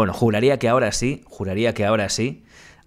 Bueno, juraría que ahora sí, juraría que ahora sí.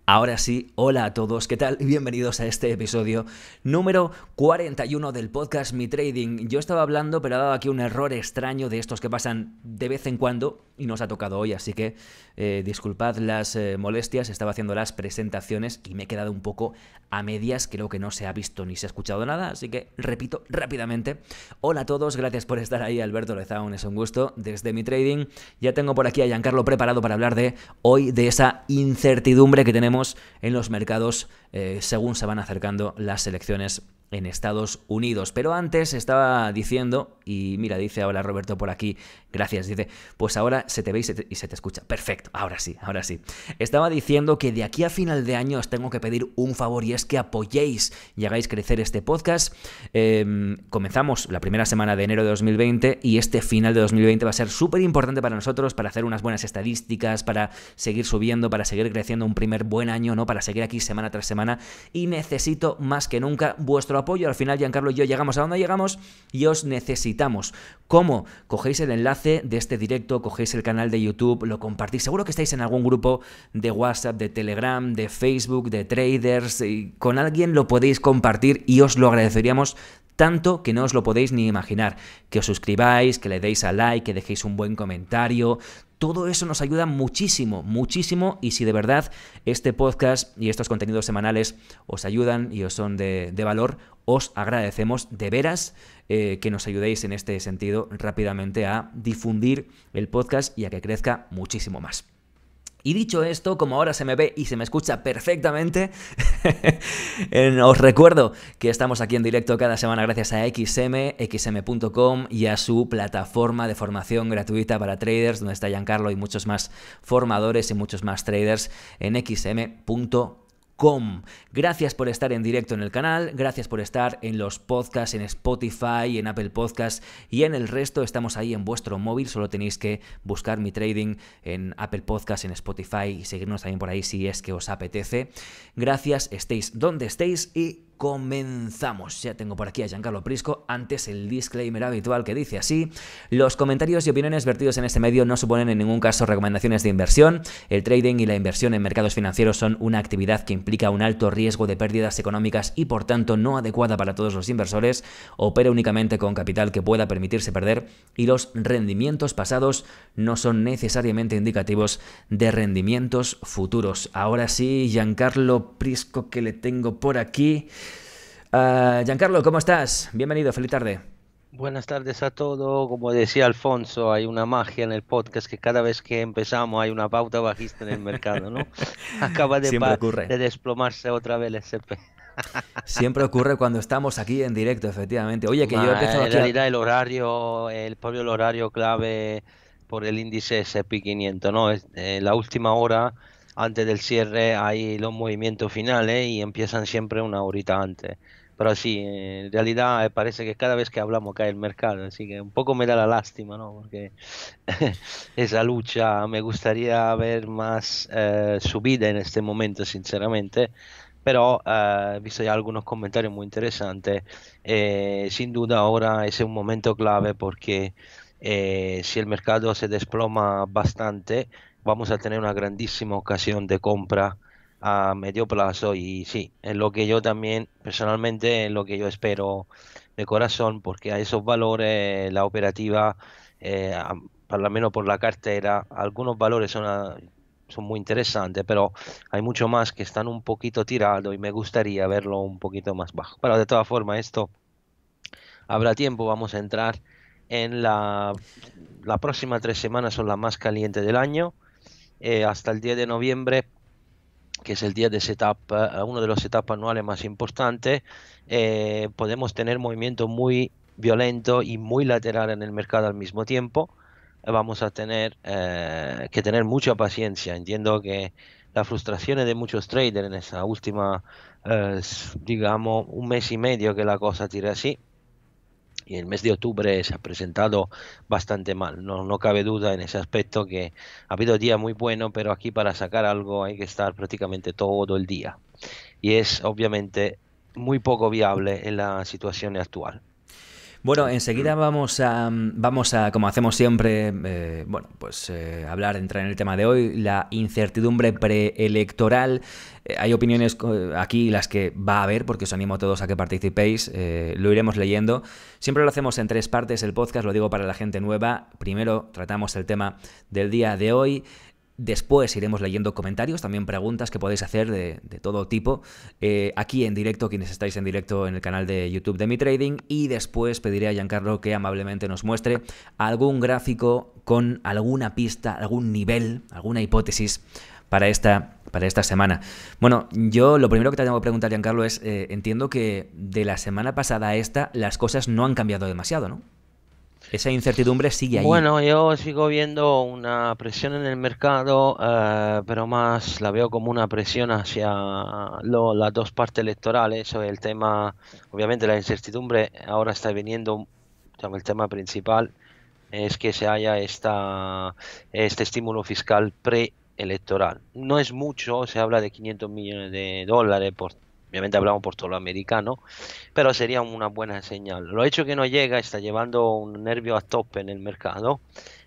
Ahora sí, hola a todos, ¿qué tal? Bienvenidos a este episodio número 41 del podcast Mi Trading. Yo estaba hablando, pero ha dado aquí un error extraño de estos que pasan de vez en cuando, y nos ha tocado hoy, así que eh, disculpad las eh, molestias, estaba haciendo las presentaciones y me he quedado un poco a medias, creo que no se ha visto ni se ha escuchado nada, así que repito rápidamente. Hola a todos, gracias por estar ahí, Alberto Lezaun, es un gusto desde mi trading. Ya tengo por aquí a Giancarlo preparado para hablar de hoy, de esa incertidumbre que tenemos en los mercados eh, según se van acercando las elecciones en Estados Unidos. Pero antes estaba diciendo, y mira, dice ahora Roberto por aquí, gracias, dice, pues ahora se te veis y se te, escucha. Perfecto, ahora sí, ahora sí. Estaba diciendo que de aquí a final de año os tengo que pedir un favor y es que apoyéis y hagáis crecer este podcast. Em, comenzamos la primera semana de enero de 2020 y este final de 2020 va a ser súper importante para nosotros, para hacer unas buenas estadísticas, para seguir subiendo, para seguir creciendo un primer buen año, ¿no? Para seguir aquí semana tras semana y necesito más que nunca vuestro apoyo apoyo. Al final, Giancarlo y yo llegamos a donde llegamos y os necesitamos. ¿Cómo? Cogéis el enlace de este directo, cogéis el canal de YouTube, lo compartís. Seguro que estáis en algún grupo de WhatsApp, de Telegram, de Facebook, de traders. con alguien lo podéis compartir y os lo agradeceríamos tanto que no os lo podéis ni imaginar. Que os suscribáis, que le deis a like, que dejéis un buen comentario. Todo eso nos ayuda muchísimo, muchísimo. Y si de verdad este podcast y estos contenidos semanales os ayudan y os son de, valor, os agradecemos de veras eh, que nos ayudéis en este sentido rápidamente a difundir el podcast y a que crezca muchísimo más. Y dicho esto, como ahora se me ve y se me escucha perfectamente, os recuerdo que estamos aquí en directo cada semana gracias a XM, xm.com y a su plataforma de formación gratuita para traders, donde está Giancarlo y muchos más formadores y muchos más traders en xm.com. Gracias por estar en directo en el canal, gracias por estar en los podcasts, en Spotify, en Apple Podcasts y en el resto. Estamos ahí en vuestro móvil, solo tenéis que buscar mi trading en Apple Podcasts, en Spotify y seguirnos también por ahí si es que os apetece. Gracias, estéis donde estéis y comenzamos. Ya tengo por aquí a Giancarlo Prisco. Antes el disclaimer habitual que dice así. Los comentarios y opiniones vertidos en este medio no suponen en ningún caso recomendaciones de inversión. El trading y la inversión en mercados financieros son una actividad que implica un alto riesgo de pérdidas económicas y por tanto no adecuada para todos los inversores. Opera únicamente con capital que pueda permitirse perder y los rendimientos pasados no son necesariamente indicativos de rendimientos futuros. Ahora sí, Giancarlo Prisco que le tengo por aquí. Ah, Giancarlo, ¿cómo estás? Bienvenido, feliz tarde. Buenas tardes a todos. Como decía Alfonso, hay una magia en el podcast que cada vez que empezamos hay una pauta bajista en el mercado, ¿no? Acaba de, de desplomarse otra vez el SP. Siempre ocurre cuando estamos aquí en directo, efectivamente. Oye, que yo En realidad, el horario, el propio horario clave por el índice SP500, ¿no? Es, eh, la última hora antes del cierre hay los movimientos finales y empiezan siempre una horita antes. Pero sí, en realidad eh, parece que cada vez que hablamos cae el mercado, así que un poco me da la lástima, ¿no? Porque esa lucha me gustaría ver más eh, subida en este momento, sinceramente. Pero he visto algunos comentarios muy interesantes. sin duda ahora es un momento clave porque eh, si el mercado se desploma bastante, vamos a tener una grandísima ocasión de compra a medio plazo y sí, es lo que yo también personalmente es lo que yo espero de corazón porque a esos valores eh, la operativa, eh, por lo menos por la cartera, algunos valores son, ah, son muy interesantes, pero hay mucho más que están un poquito tirados y me gustaría verlo un poquito más bajo. Pero de todas formas esto habrá tiempo, vamos a entrar en la, próxima tres semanas son las más calientes del año. Eh, hasta el 10 de noviembre, que es el día de setup, uno de los setups anuales más importantes, eh, podemos tener movimiento muy violento y muy lateral en el mercado al mismo tiempo. Vamos a tener eh, que tener mucha paciencia. Entiendo que las frustraciones de muchos traders en esa última, digamos, un mes y medio que la cosa tira así, y el mes de octubre se ha presentado bastante mal. No, no cabe duda en ese aspecto que ha habido días muy buenos, pero aquí para sacar algo hay que estar prácticamente todo el día. Y es obviamente muy poco viable en la situación actual. Bueno, enseguida mm. vamos a, mm, vamos a como hacemos siempre, eh, bueno, pues eh, hablar, entrar en el tema de hoy, la incertidumbre preelectoral. Eh, hay opiniones aquí las que va a haber, porque os animo a todos a que participéis, lo iremos leyendo. Siempre lo hacemos en tres partes el podcast, lo digo para la gente nueva. Primero tratamos el tema del día de hoy. Después iremos leyendo comentarios, también preguntas que podéis hacer de, todo tipo eh, aquí en directo, quienes estáis en directo en el canal de YouTube de Mi Trading. Y después pediré a Giancarlo que amablemente nos muestre algún gráfico con alguna pista, algún nivel, alguna hipótesis para esta, para esta semana. Bueno, yo lo primero que te tengo que preguntar, Giancarlo, es: eh, entiendo que de la semana pasada a esta las cosas no han cambiado demasiado, ¿no? Esa incertidumbre sigue ahí. Bueno, yo sigo viendo una presión en el mercado, eh, pero más la veo como una presión hacia las dos partes electorales. Sobre el tema, obviamente, la incertidumbre ahora está viniendo, el tema principal es que se haya esta, este estímulo fiscal preelectoral No es mucho, se habla de 500 millones de dólares por Obviamente hablamos por todo lo americano, pero sería una buena señal. Lo hecho que no llega está llevando un nervio a tope en el mercado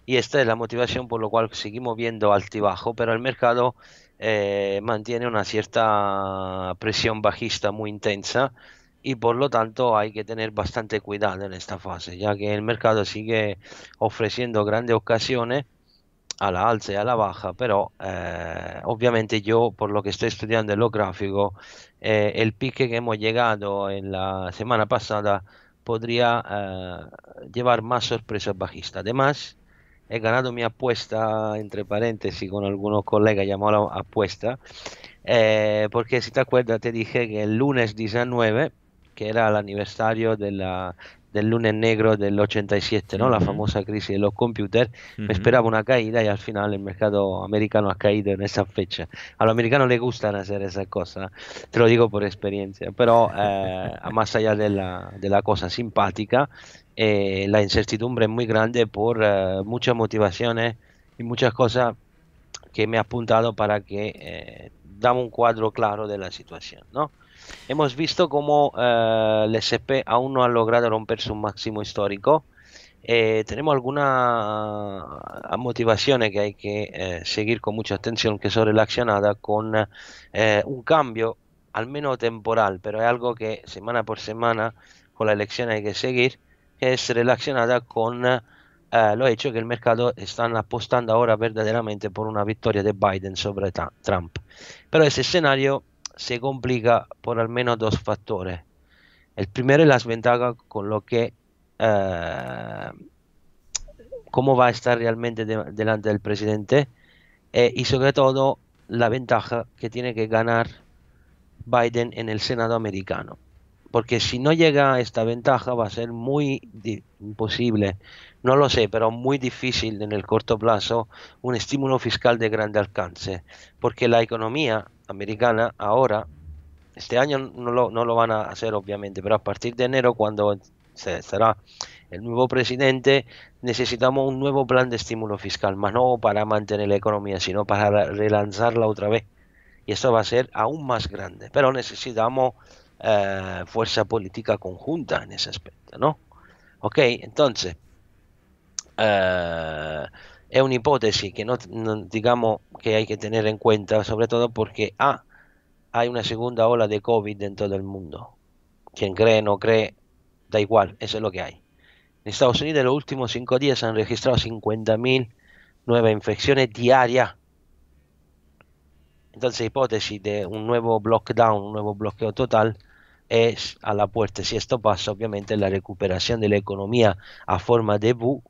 y esta es la motivación por la cual seguimos viendo altibajo, pero el mercado eh, mantiene una cierta presión bajista muy intensa y por lo tanto hay que tener bastante cuidado en esta fase, ya que el mercado sigue ofreciendo grandes ocasiones a la alza y a la baja, pero eh, obviamente yo, por lo que estoy estudiando en lo gráfico, eh, el pique que hemos llegado en la semana pasada podría eh, llevar más sorpresas bajistas. Además, he ganado mi apuesta, entre paréntesis, con algunos colegas, llamó la apuesta, porque si te acuerdas, te dije que el lunes 19, que era el aniversario de la, del lunes negro del 87, ¿no? La famosa crisis de los computers. Me esperaba una caída y al final el mercado americano ha caído en esa fecha. A los americanos les gustan hacer esas cosas, te lo digo por experiencia, pero eh, más allá de la, de la cosa simpática, eh, la incertidumbre es muy grande por eh, muchas motivaciones y muchas cosas que me ha apuntado para que damos un cuadro claro de la situación, ¿no? Hemos visto cómo eh, el SP aún no ha logrado romper su máximo histórico. Eh, tenemos algunas motivaciones que hay que eh, seguir con mucha atención que son relacionadas con un cambio, al menos temporal, pero es algo que semana por semana con la elección hay que seguir, que es relacionada con lo hecho que el mercado están apostando ahora verdaderamente por una victoria de Biden sobre Trump. Pero ese escenario se complica por al menos dos factores. El primero es las ventajas con lo que... Eh, cómo va a estar realmente delante del presidente eh, y sobre todo la ventaja que tiene que ganar Biden en el Senado americano. Porque si no llega a esta ventaja va a ser muy imposible no lo sé, pero muy difícil en el corto plazo un estímulo fiscal de grande alcance, porque la economía americana ahora, este año no lo, van a hacer obviamente, pero a partir de enero cuando se, será el nuevo presidente, necesitamos un nuevo plan de estímulo fiscal, más no para mantener la economía, sino para relanzarla otra vez. Y esto va a ser aún más grande, pero necesitamos eh, fuerza política conjunta en ese aspecto, ¿no? Ok, entonces, eh, es una hipótesis que no, digamos que hay que tener en cuenta, sobre todo porque ah, hay una segunda ola de COVID dentro todo el mundo. Quien cree, no cree, da igual, eso es lo que hay. En Estados Unidos en los últimos cinco días han registrado 50.000 nuevas infecciones diarias. Entonces, hipótesis de un nuevo lockdown, un nuevo bloqueo total, es a la puerta. Si esto pasa, obviamente la recuperación de la economía a forma de bu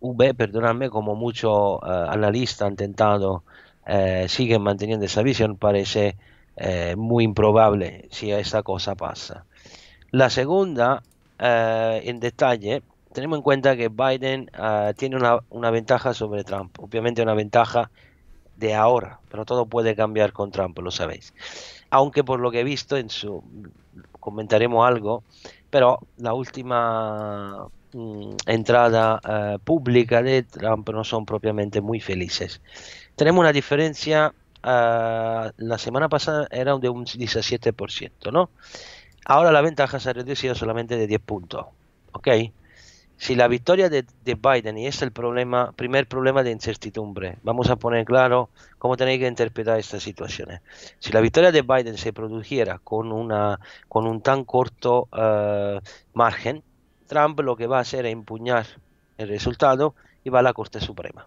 V, perdóname, como muchos eh, analistas han tentado, eh, siguen manteniendo esa visión, parece eh, muy improbable si esa cosa pasa. La segunda, en detalle, tenemos en cuenta que Biden tiene una, una ventaja sobre Trump, obviamente una ventaja de ahora, pero todo puede cambiar con Trump, lo sabéis. Aunque por lo que he visto en su comentaremos algo, pero la última Mm, entrada eh, pública de Trump no son propiamente muy felices. Tenemos una diferencia, eh, la semana pasada era de un 17%, ¿no? Ahora la ventaja se ha reducido solamente de 10 puntos, ¿ok? Si la victoria de, Biden, y es el problema, primer problema de incertidumbre, vamos a poner claro cómo tenéis que interpretar estas situaciones. Si la victoria de Biden se produjera con, una, con un tan corto eh, margen, Trump lo que va a hacer es empuñar el resultado y va a la Corte Suprema,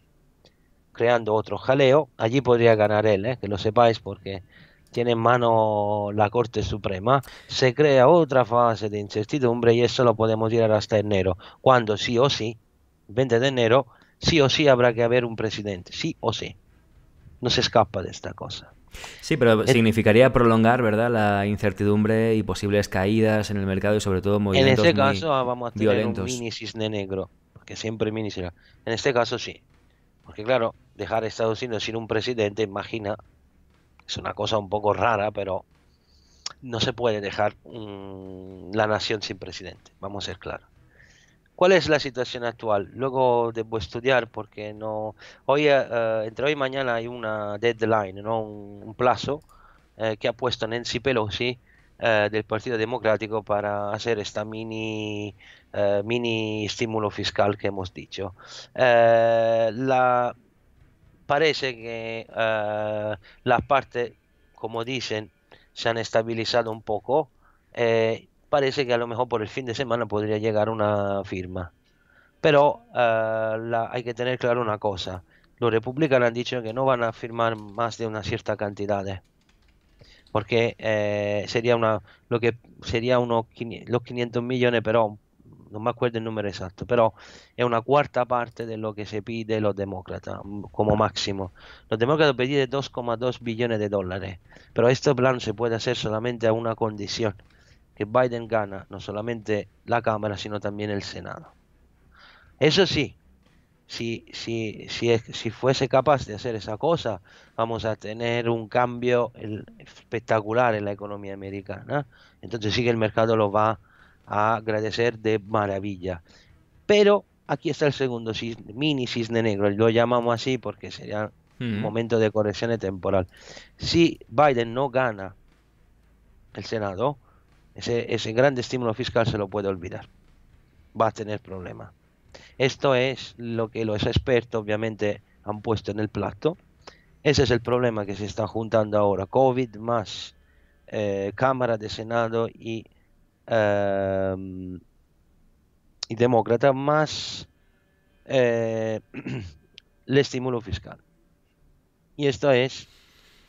creando otro jaleo. Allí podría ganar él, ¿eh? que lo sepáis, porque tiene en mano la Corte Suprema. Se crea otra fase de incertidumbre y eso lo podemos tirar hasta enero, cuando sí o sí, 20 de enero, sí o sí habrá que haber un presidente, sí o sí. No se escapa de esta cosa. Sí, pero significaría prolongar, ¿verdad?, la incertidumbre y posibles caídas en el mercado y sobre todo movimientos En este caso vamos a tener un mini cisne negro, porque siempre mini será. En este caso sí, porque claro, dejar Estados Unidos sin un presidente, imagina, es una cosa un poco rara, pero no se puede dejar mm, la nación sin presidente, vamos a ser claros. ¿Cuál es la situación actual? Luego debo pues, estudiar porque no hoy eh, eh, entre hoy y mañana hay una deadline, ¿no? un, plazo eh, que ha puesto Nancy Pelosi del Partido Democrático para hacer esta mini mini estímulo fiscal que hemos dicho. la parece que las partes, como dicen, se han estabilizado un poco. Eh, parece que a lo mejor por el fin de semana podría llegar una firma. Pero eh, hay que tener claro una cosa. Los republicanos han dicho que no van a firmar más de una cierta cantidad. ¿eh? porque eh, sería una lo que sería unos los 500 millones, pero no me acuerdo el número exacto, pero es una cuarta parte de lo que se pide los demócratas como máximo. Los demócratas piden 2,2 billones de dólares, pero este plan se puede hacer solamente a una condición, que Biden gana no solamente la Cámara, sino también el Senado. Eso sí, si, si, si, si fuese capaz de hacer esa cosa, vamos a tener un cambio espectacular en la economía americana. Entonces sí que el mercado lo va a agradecer de maravilla. Pero aquí está el segundo cisne, mini cisne negro, lo llamamos así porque sería un mm. momento de corrección temporal. Si Biden no gana el Senado, ese, ese gran estímulo fiscal se lo puede olvidar. Va a tener problemas. Esto es lo que los expertos obviamente han puesto en el plato. Ese es el problema que se está juntando ahora. COVID más eh, Cámara de Senado y, em, y Demócrata más eh, el estímulo fiscal. Y esto es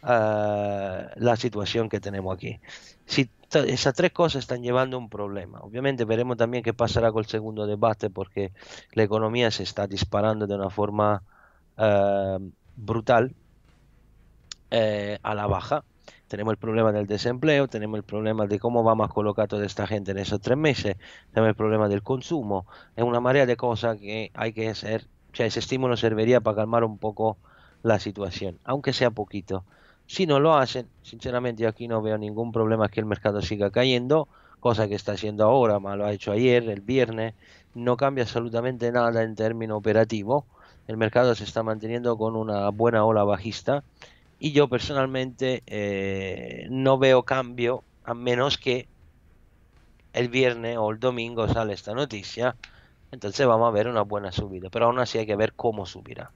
eh, la situación que tenemos aquí. Si esas tres cosas están llevando un problema. Obviamente veremos también qué pasará con el segundo debate porque la economía se está disparando de una forma eh, brutal eh, a la baja. Tenemos el problema del desempleo, tenemos el problema de cómo vamos a colocar toda esta gente en esos tres meses, tenemos el problema del consumo, es una marea de cosas que hay que hacer, o sea, ese estímulo serviría para calmar un poco la situación, aunque sea poquito. Si no lo hacen, sinceramente aquí no veo ningún problema que el mercado siga cayendo, cosa que está haciendo ahora, lo ha hecho ayer, el viernes. No cambia absolutamente nada en término operativo. El mercado se está manteniendo con una buena ola bajista y yo personalmente eh, no veo cambio a menos que el viernes o el domingo sale esta noticia. Entonces vamos a ver una buena subida, pero aún así hay que ver cómo subirá.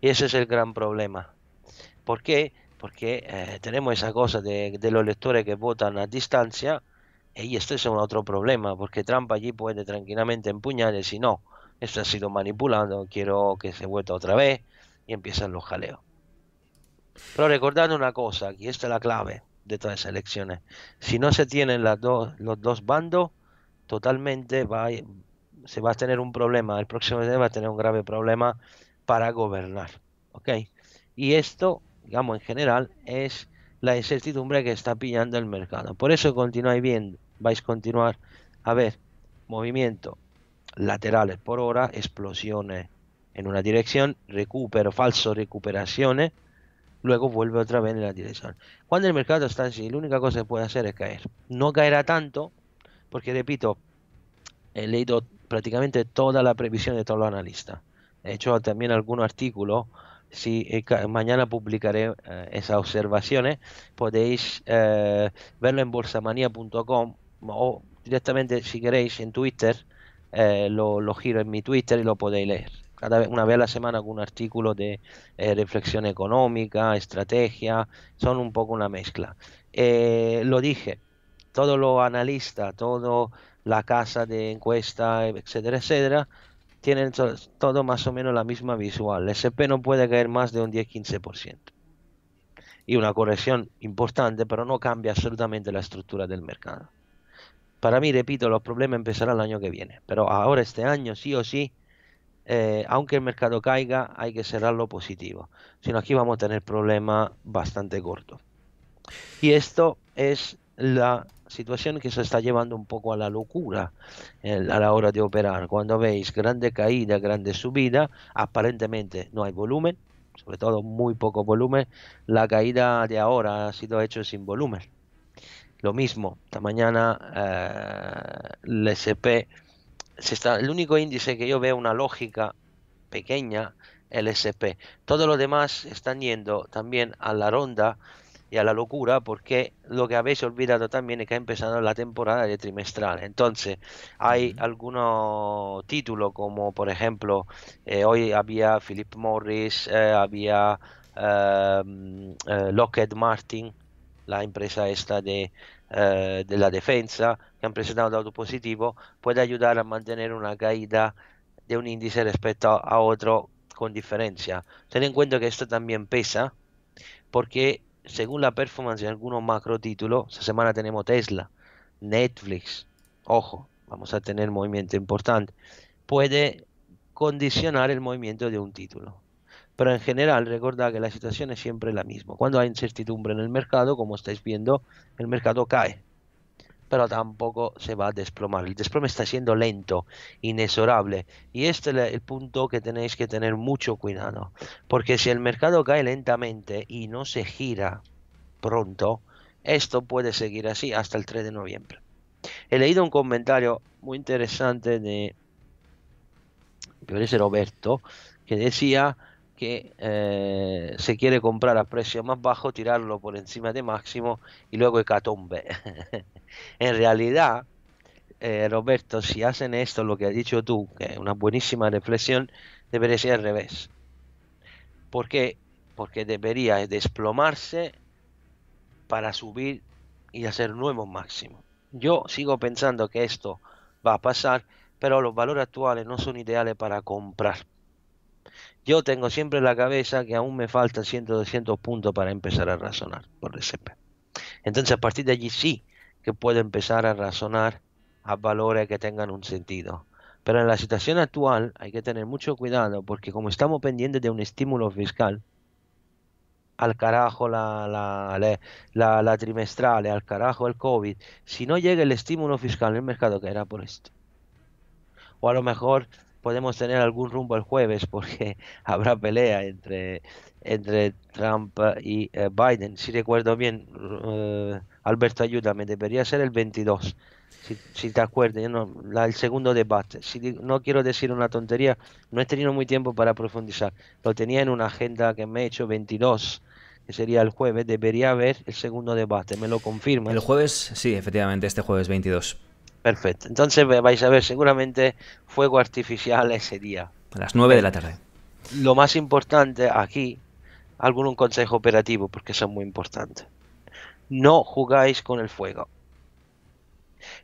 Y ese es el gran problema. ¿por Porque porque eh, tenemos esa cosa de, los electores que votan a distancia y esto es otro problema, porque Trump allí puede tranquilamente empuñar y decir, no, esto ha sido manipulado, quiero que se vuelva otra vez y empiezan los jaleos. Pero recordando una cosa, y esta es la clave de todas esas elecciones, si no se tienen los dos bandos, totalmente se va a tener un problema, el próximo día va a tener un grave problema para gobernar. Y esto digamos en general, es la incertidumbre que está pillando el mercado. Por eso continuáis viendo, vais a continuar a ver movimientos laterales por hora, explosiones en una dirección, recupero, falso recuperaciones, luego vuelve otra vez en la dirección. Cuando el mercado está así, la única cosa que puede hacer es caer. No caerá tanto, porque repito, he leído prácticamente toda la previsión de todos los analistas. He hecho también algún artículo si eh, mañana publicaré eh, esas observaciones, podéis eh, verlo en bolsamanía.com o directamente, si queréis, en Twitter. Lo, giro en mi Twitter y lo podéis leer. Cada vez, una vez a la semana con un artículo de reflexión económica, estrategia, son un poco una mezcla. lo dije, todo lo analista, todo la casa de encuesta, etcétera, etcétera, tienen todo más o menos la misma visual. El SP no puede caer más de un 10-15%. Y una corrección importante, pero no cambia absolutamente la estructura del mercado. Para mí, repito, los problemas empezarán el año que viene. Pero ahora, este año, sí o sí, eh, aunque el mercado caiga, hay que cerrarlo positivo. Si no, aquí vamos a tener problemas bastante cortos. Y esto es la situación que se está llevando un poco a la locura a la hora de operar. Cuando veis grande caída, grande subida, aparentemente no hay volumen, sobre todo muy poco volumen. La caída de ahora ha sido hecho sin volumen. Lo mismo, esta mañana eh, el SP, se está, el único índice que yo veo una lógica pequeña, el SP. Todo lo demás están yendo también a la ronda y a la locura, porque lo que habéis olvidado también es que ha empezado la temporada de trimestral. Entonces, hay alguno título algunos títulos, como por ejemplo, eh, hoy había Philip Morris, eh, había em, eh, Lockheed Martin, la empresa esta de, eh, de la defensa, que han presentado dato positivos, puede ayudar a mantener una caída de un índice respecto a otro con diferencia. Ten en cuenta que esto también pesa porque según la performance de algunos macro títulos, esta semana tenemos Tesla, Netflix, ojo, vamos a tener movimiento importante, puede condicionar el movimiento de un título. Pero en general, recordad que la situación es siempre la misma. Cuando hay incertidumbre en el mercado, como estáis viendo, el mercado cae pero tampoco se va a desplomar. El desplome está siendo lento, inexorable. Y este es el punto que tenéis que tener mucho cuidado. Porque si el mercado cae lentamente y no se gira pronto, esto puede seguir así hasta el 3 de noviembre. He leído un comentario muy interesante de, Roberto, que decía eh, se quiere comprar a precio más bajo, tirarlo por encima de máximo y luego hecatombe. en realidad, eh, Roberto, si hacen esto, lo que has dicho tú, que es una buenísima reflexión, debería ser al revés. ¿Por qué? Porque debería desplomarse para subir y hacer nuevos máximos. Yo sigo pensando que esto va a pasar, pero los valores actuales no son ideales para comprar. Yo tengo siempre en la cabeza que aún me faltan 100 200 puntos para empezar a razonar por DCP. Entonces, a partir de allí sí que puedo empezar a razonar a valores que tengan un sentido. Pero en la situación actual hay que tener mucho cuidado porque como estamos pendientes de un estímulo fiscal, al carajo la, la, la, la trimestral, al carajo el COVID, si no llega el estímulo fiscal, el mercado caerá por esto. O a lo mejor podemos tener algún rumbo el jueves porque habrá pelea entre, entre Trump y eh, Biden. Si recuerdo bien, eh, Alberto, ayúdame, debería ser el 22, si, te acuerdas, el segundo debate. Si, no quiero decir una tontería, no he tenido muy tiempo para profundizar. Lo tenía en una agenda que me he hecho 22 que sería el jueves, debería haber el segundo debate, me lo confirma. El jueves, sí, efectivamente, este jueves 22. Perfecto. Entonces vais a ver seguramente fuego artificial ese día. A las 9 de la tarde. Lo más importante aquí, algún consejo operativo, porque eso es muy importante. No jugáis con el fuego.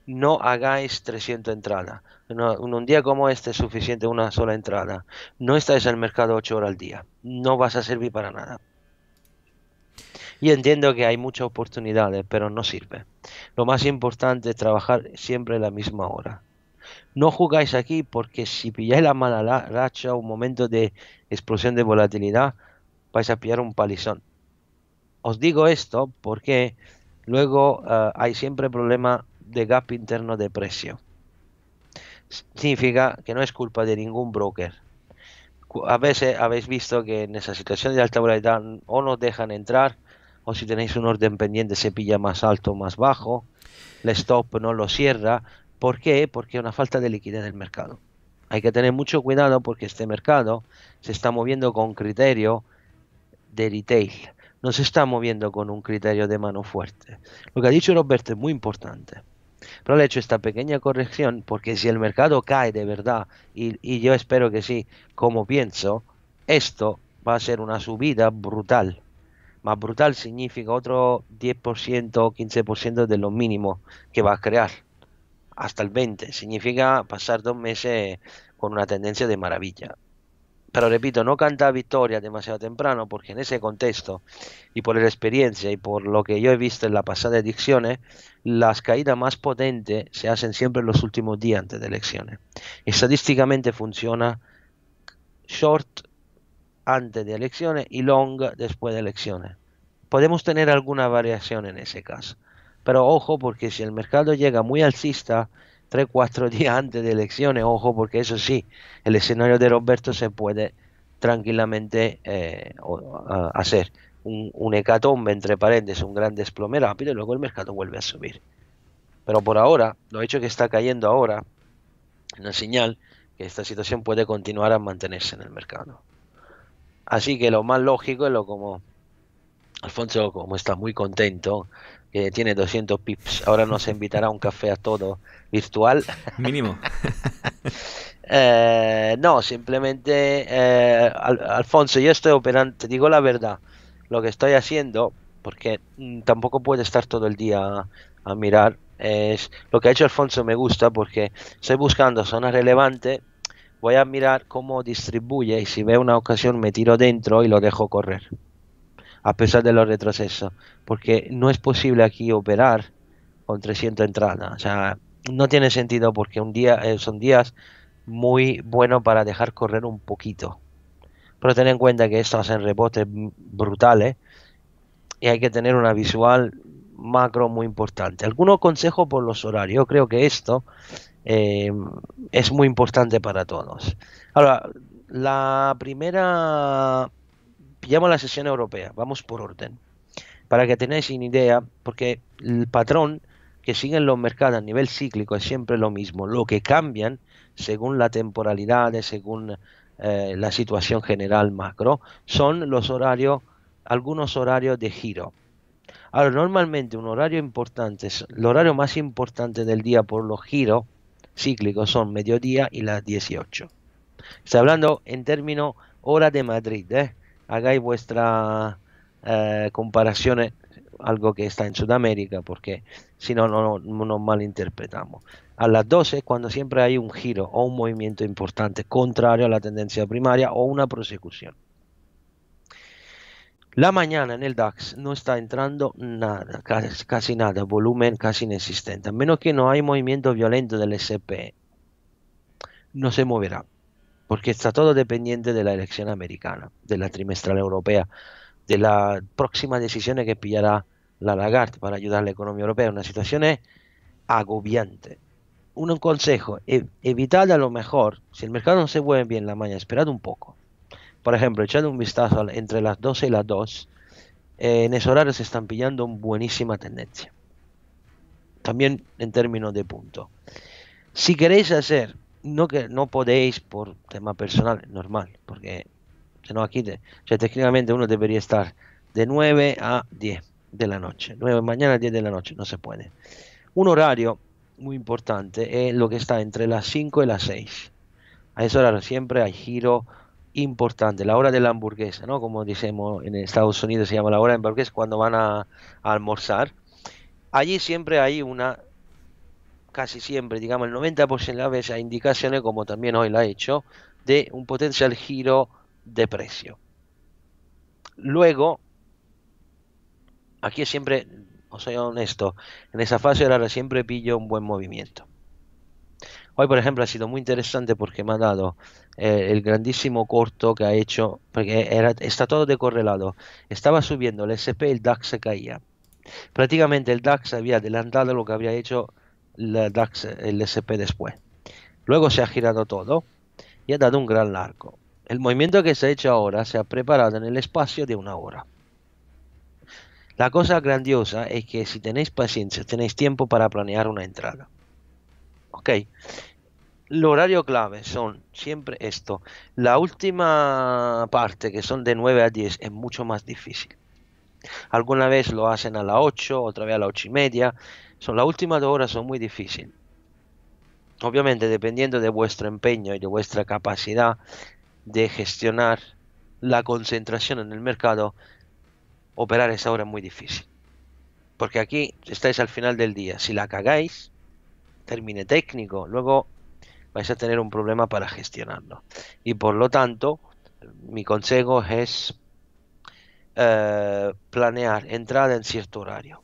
No hagáis 300 entradas. En un día como este es suficiente una sola entrada. No estáis en el mercado 8 horas al día. No vas a servir para nada. Y entiendo que hay muchas oportunidades, pero no sirve. Lo más importante es trabajar siempre a la misma hora. No jugáis aquí porque si pilláis la mala racha, o un momento de explosión de volatilidad, vais a pillar un palizón. Os digo esto porque luego eh, hay siempre problema de gap interno de precio. Significa que no es culpa de ningún broker. A veces habéis visto que en esa situación de alta volatilidad o nos dejan entrar si tenéis un orden pendiente se pilla más alto o más bajo, el stop no lo cierra. ¿Por qué? Porque hay una falta de liquidez del mercado. Hay que tener mucho cuidado porque este mercado se está moviendo con criterio de retail, no se está moviendo con un criterio de mano fuerte. Lo que ha dicho Roberto es muy importante. Pero le he hecho esta pequeña corrección porque si el mercado cae de verdad, y, y yo espero que sí, como pienso, esto va a ser una subida brutal más brutal significa otro 10% o 15% de lo mínimo que va a crear. Hasta el 20%. Significa pasar dos meses con una tendencia de maravilla. Pero repito, no canta victoria demasiado temprano porque en ese contexto y por la experiencia y por lo que yo he visto en la pasada edición, ¿eh? las caídas más potentes se hacen siempre en los últimos días antes de elecciones. Estadísticamente funciona short antes de elecciones y long después de elecciones. Podemos tener alguna variación en ese caso. Pero ojo, porque si el mercado llega muy alcista, 3, 4 días antes de elecciones, ojo, porque eso sí, el escenario de Roberto se puede tranquilamente eh, hacer un, un, hecatombe, entre paréntesis, un gran desplome rápido y luego el mercado vuelve a subir. Pero por ahora, lo hecho que está cayendo ahora, una señal que esta situación puede continuar a mantenerse en el mercado. Así que lo más lógico es lo como Alfonso, como está muy contento, que tiene 200 pips, ahora nos invitará a un café a todo virtual. Mínimo. Eh, no, simplemente, eh, Alfonso, yo estoy operando, te digo la verdad, lo que estoy haciendo, porque mm, tampoco puede estar todo el día a, a mirar, es lo que ha hecho Alfonso me gusta porque estoy buscando zonas relevantes voy a mirar cómo distribuye y si veo una ocasión me tiro dentro y lo dejo correr, a pesar de los retrocesos, porque no es posible aquí operar con 300 entradas, o sea, no tiene sentido porque un día eh, son días muy buenos para dejar correr un poquito. Pero ten en cuenta que estos hacen rebotes brutales y hay que tener una visual macro muy importante. Algunos consejos por los horarios. Yo creo que esto eh, es muy importante para todos. Ahora, la primera, llama la sesión europea, vamos por orden, para que tenéis una idea, porque el patrón que siguen los mercados a nivel cíclico es siempre lo mismo, lo que cambian según la temporalidad, según eh, la situación general macro, son los horarios, algunos horarios de giro. Ahora, normalmente un horario importante, el horario más importante del día por los giros, cíclicos son mediodía y las 18. Está hablando en términos hora de Madrid. ¿eh? Hagáis vuestra eh, comparación, eh, algo que está en Sudamérica, porque si no, no, no, malinterpretamos. A las 12 cuando siempre hay un giro o un movimiento importante contrario a la tendencia primaria o una prosecución. La mañana en el DAX no está entrando nada, casi, nada, volumen casi inexistente, a menos que no hay movimiento violento del SP. No se moverá, porque está todo dependiente de la elección americana, de la trimestral europea, de la próxima decisión que pillará la Lagarde para ayudar a la economía europea. Una situación agobiante. Un consejo, e-, evitad a lo mejor, si el mercado no se mueve bien la mañana, esperad un poco por ejemplo, echad un vistazo entre las 12 y las 2. Eh, en esos horarios se están pillando buenísima tendencia. También en términos de punto. Si queréis hacer, no que no podéis por tema personal, normal, porque sino aquí, técnicamente uno debería estar de 9 a 10 de la noche. 9 mañana a 10 de la noche, no se puede. Un horario muy importante es lo que está entre las 5 y las 6. A ese horario siempre hay giro importante, la hora de la hamburguesa, ¿no? Como decimos en Estados Unidos se llama la hora de hamburguesa cuando van a, almorzar. Allí siempre hay una, casi siempre, digamos el 90% de las veces, hay indicaciones, como también hoy la he hecho, de un potencial giro de precio. Luego, aquí siempre, os soy honesto, en esa fase ahora siempre pillo un buen movimiento. Hoy, por ejemplo, ha sido muy interesante porque me ha dado eh, el grandísimo corto que ha hecho, porque era, está todo decorrelado. Estaba subiendo el SP, y el DAX se caía. Prácticamente el DAX había adelantado lo que había hecho el DAX, el SP después. Luego se ha girado todo y ha dado un gran largo. El movimiento que se ha hecho ahora se ha preparado en el espacio de una hora. La cosa grandiosa es que si tenéis paciencia, tenéis tiempo para planear una entrada. Ok. los horario clave son siempre esto. La última parte, que son de 9 a 10, es mucho más difícil. Alguna vez lo hacen a las 8, otra vez a las 8 y media. Son, las últimas dos horas son muy difíciles. Obviamente, dependiendo de vuestro empeño y de vuestra capacidad de gestionar la concentración en el mercado, operar esa hora es muy difícil. Porque aquí estáis al final del día. Si la cagáis, termine técnico, luego vais a tener un problema para gestionarlo. Y por lo tanto, mi consejo es eh, planear entrada en cierto horario.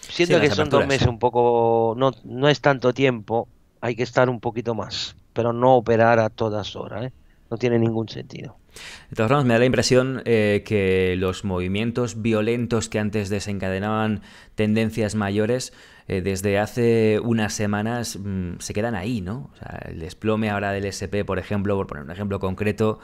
Siento que son dos meses un poco, no, es tanto tiempo, hay que estar un poquito más, pero no operar a todas horas, ¿eh? no tiene ningún sentido. De todas formas, me da la impresión eh, que los movimientos violentos que antes desencadenaban tendencias mayores, eh, desde hace unas semanas mm, se quedan ahí, ¿no? O sea, el desplome ahora del SP, por ejemplo, por poner un ejemplo concreto,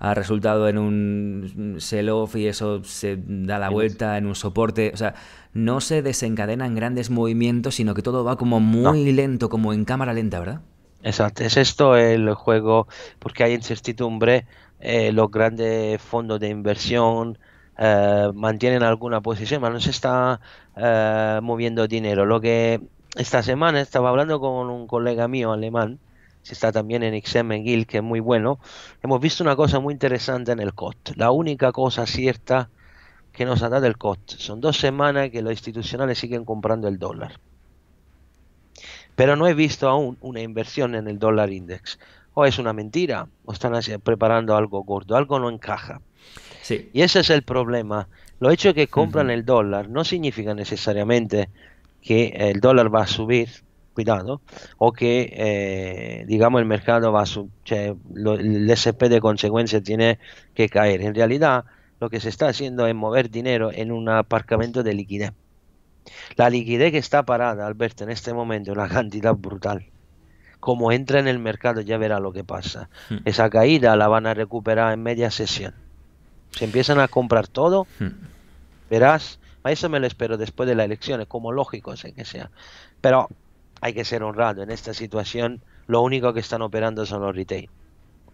ha resultado en un sell-off y eso se da la pues. vuelta en un soporte. O sea, no se desencadenan grandes movimientos, sino que todo va como muy lento, como en cámara lenta, ¿verdad? Exacto, es esto el juego, porque hay incertidumbre, eh, los grandes fondos de inversión eh, mantienen alguna posición, no se está eh, moviendo dinero. Lo que esta semana estaba hablando con un colega mío alemán, Si está también en XM que es muy bueno, hemos visto una cosa muy interesante en el COT. La única cosa cierta que nos ha dado el COT. Son dos semanas que los institucionales siguen comprando el dólar. Pero no he visto aún una inversión en el dólar index. O es una mentira, o están preparando algo gordo, algo no encaja. Y ese es el problema. hecho de que compran el dólar no significa necesariamente que el dólar va a subir, cuidado, o que, eh, digamos, el mercado va a subir, el SP de consecuencia tiene que caer. En realidad, lo que se está haciendo es mover dinero en un aparcamiento de liquidez. La liquidez que está parada, Alberto, en este momento es una cantidad brutal. Como entra en el mercado, ya verá lo que pasa. Hmm. Esa caída la van a recuperar en media sesión se empiezan a comprar todo, hmm. verás, a eso me lo espero después de las elecciones, como lógico sé que sea. Pero hay que ser honrado, en esta situación lo único que están operando son los retail,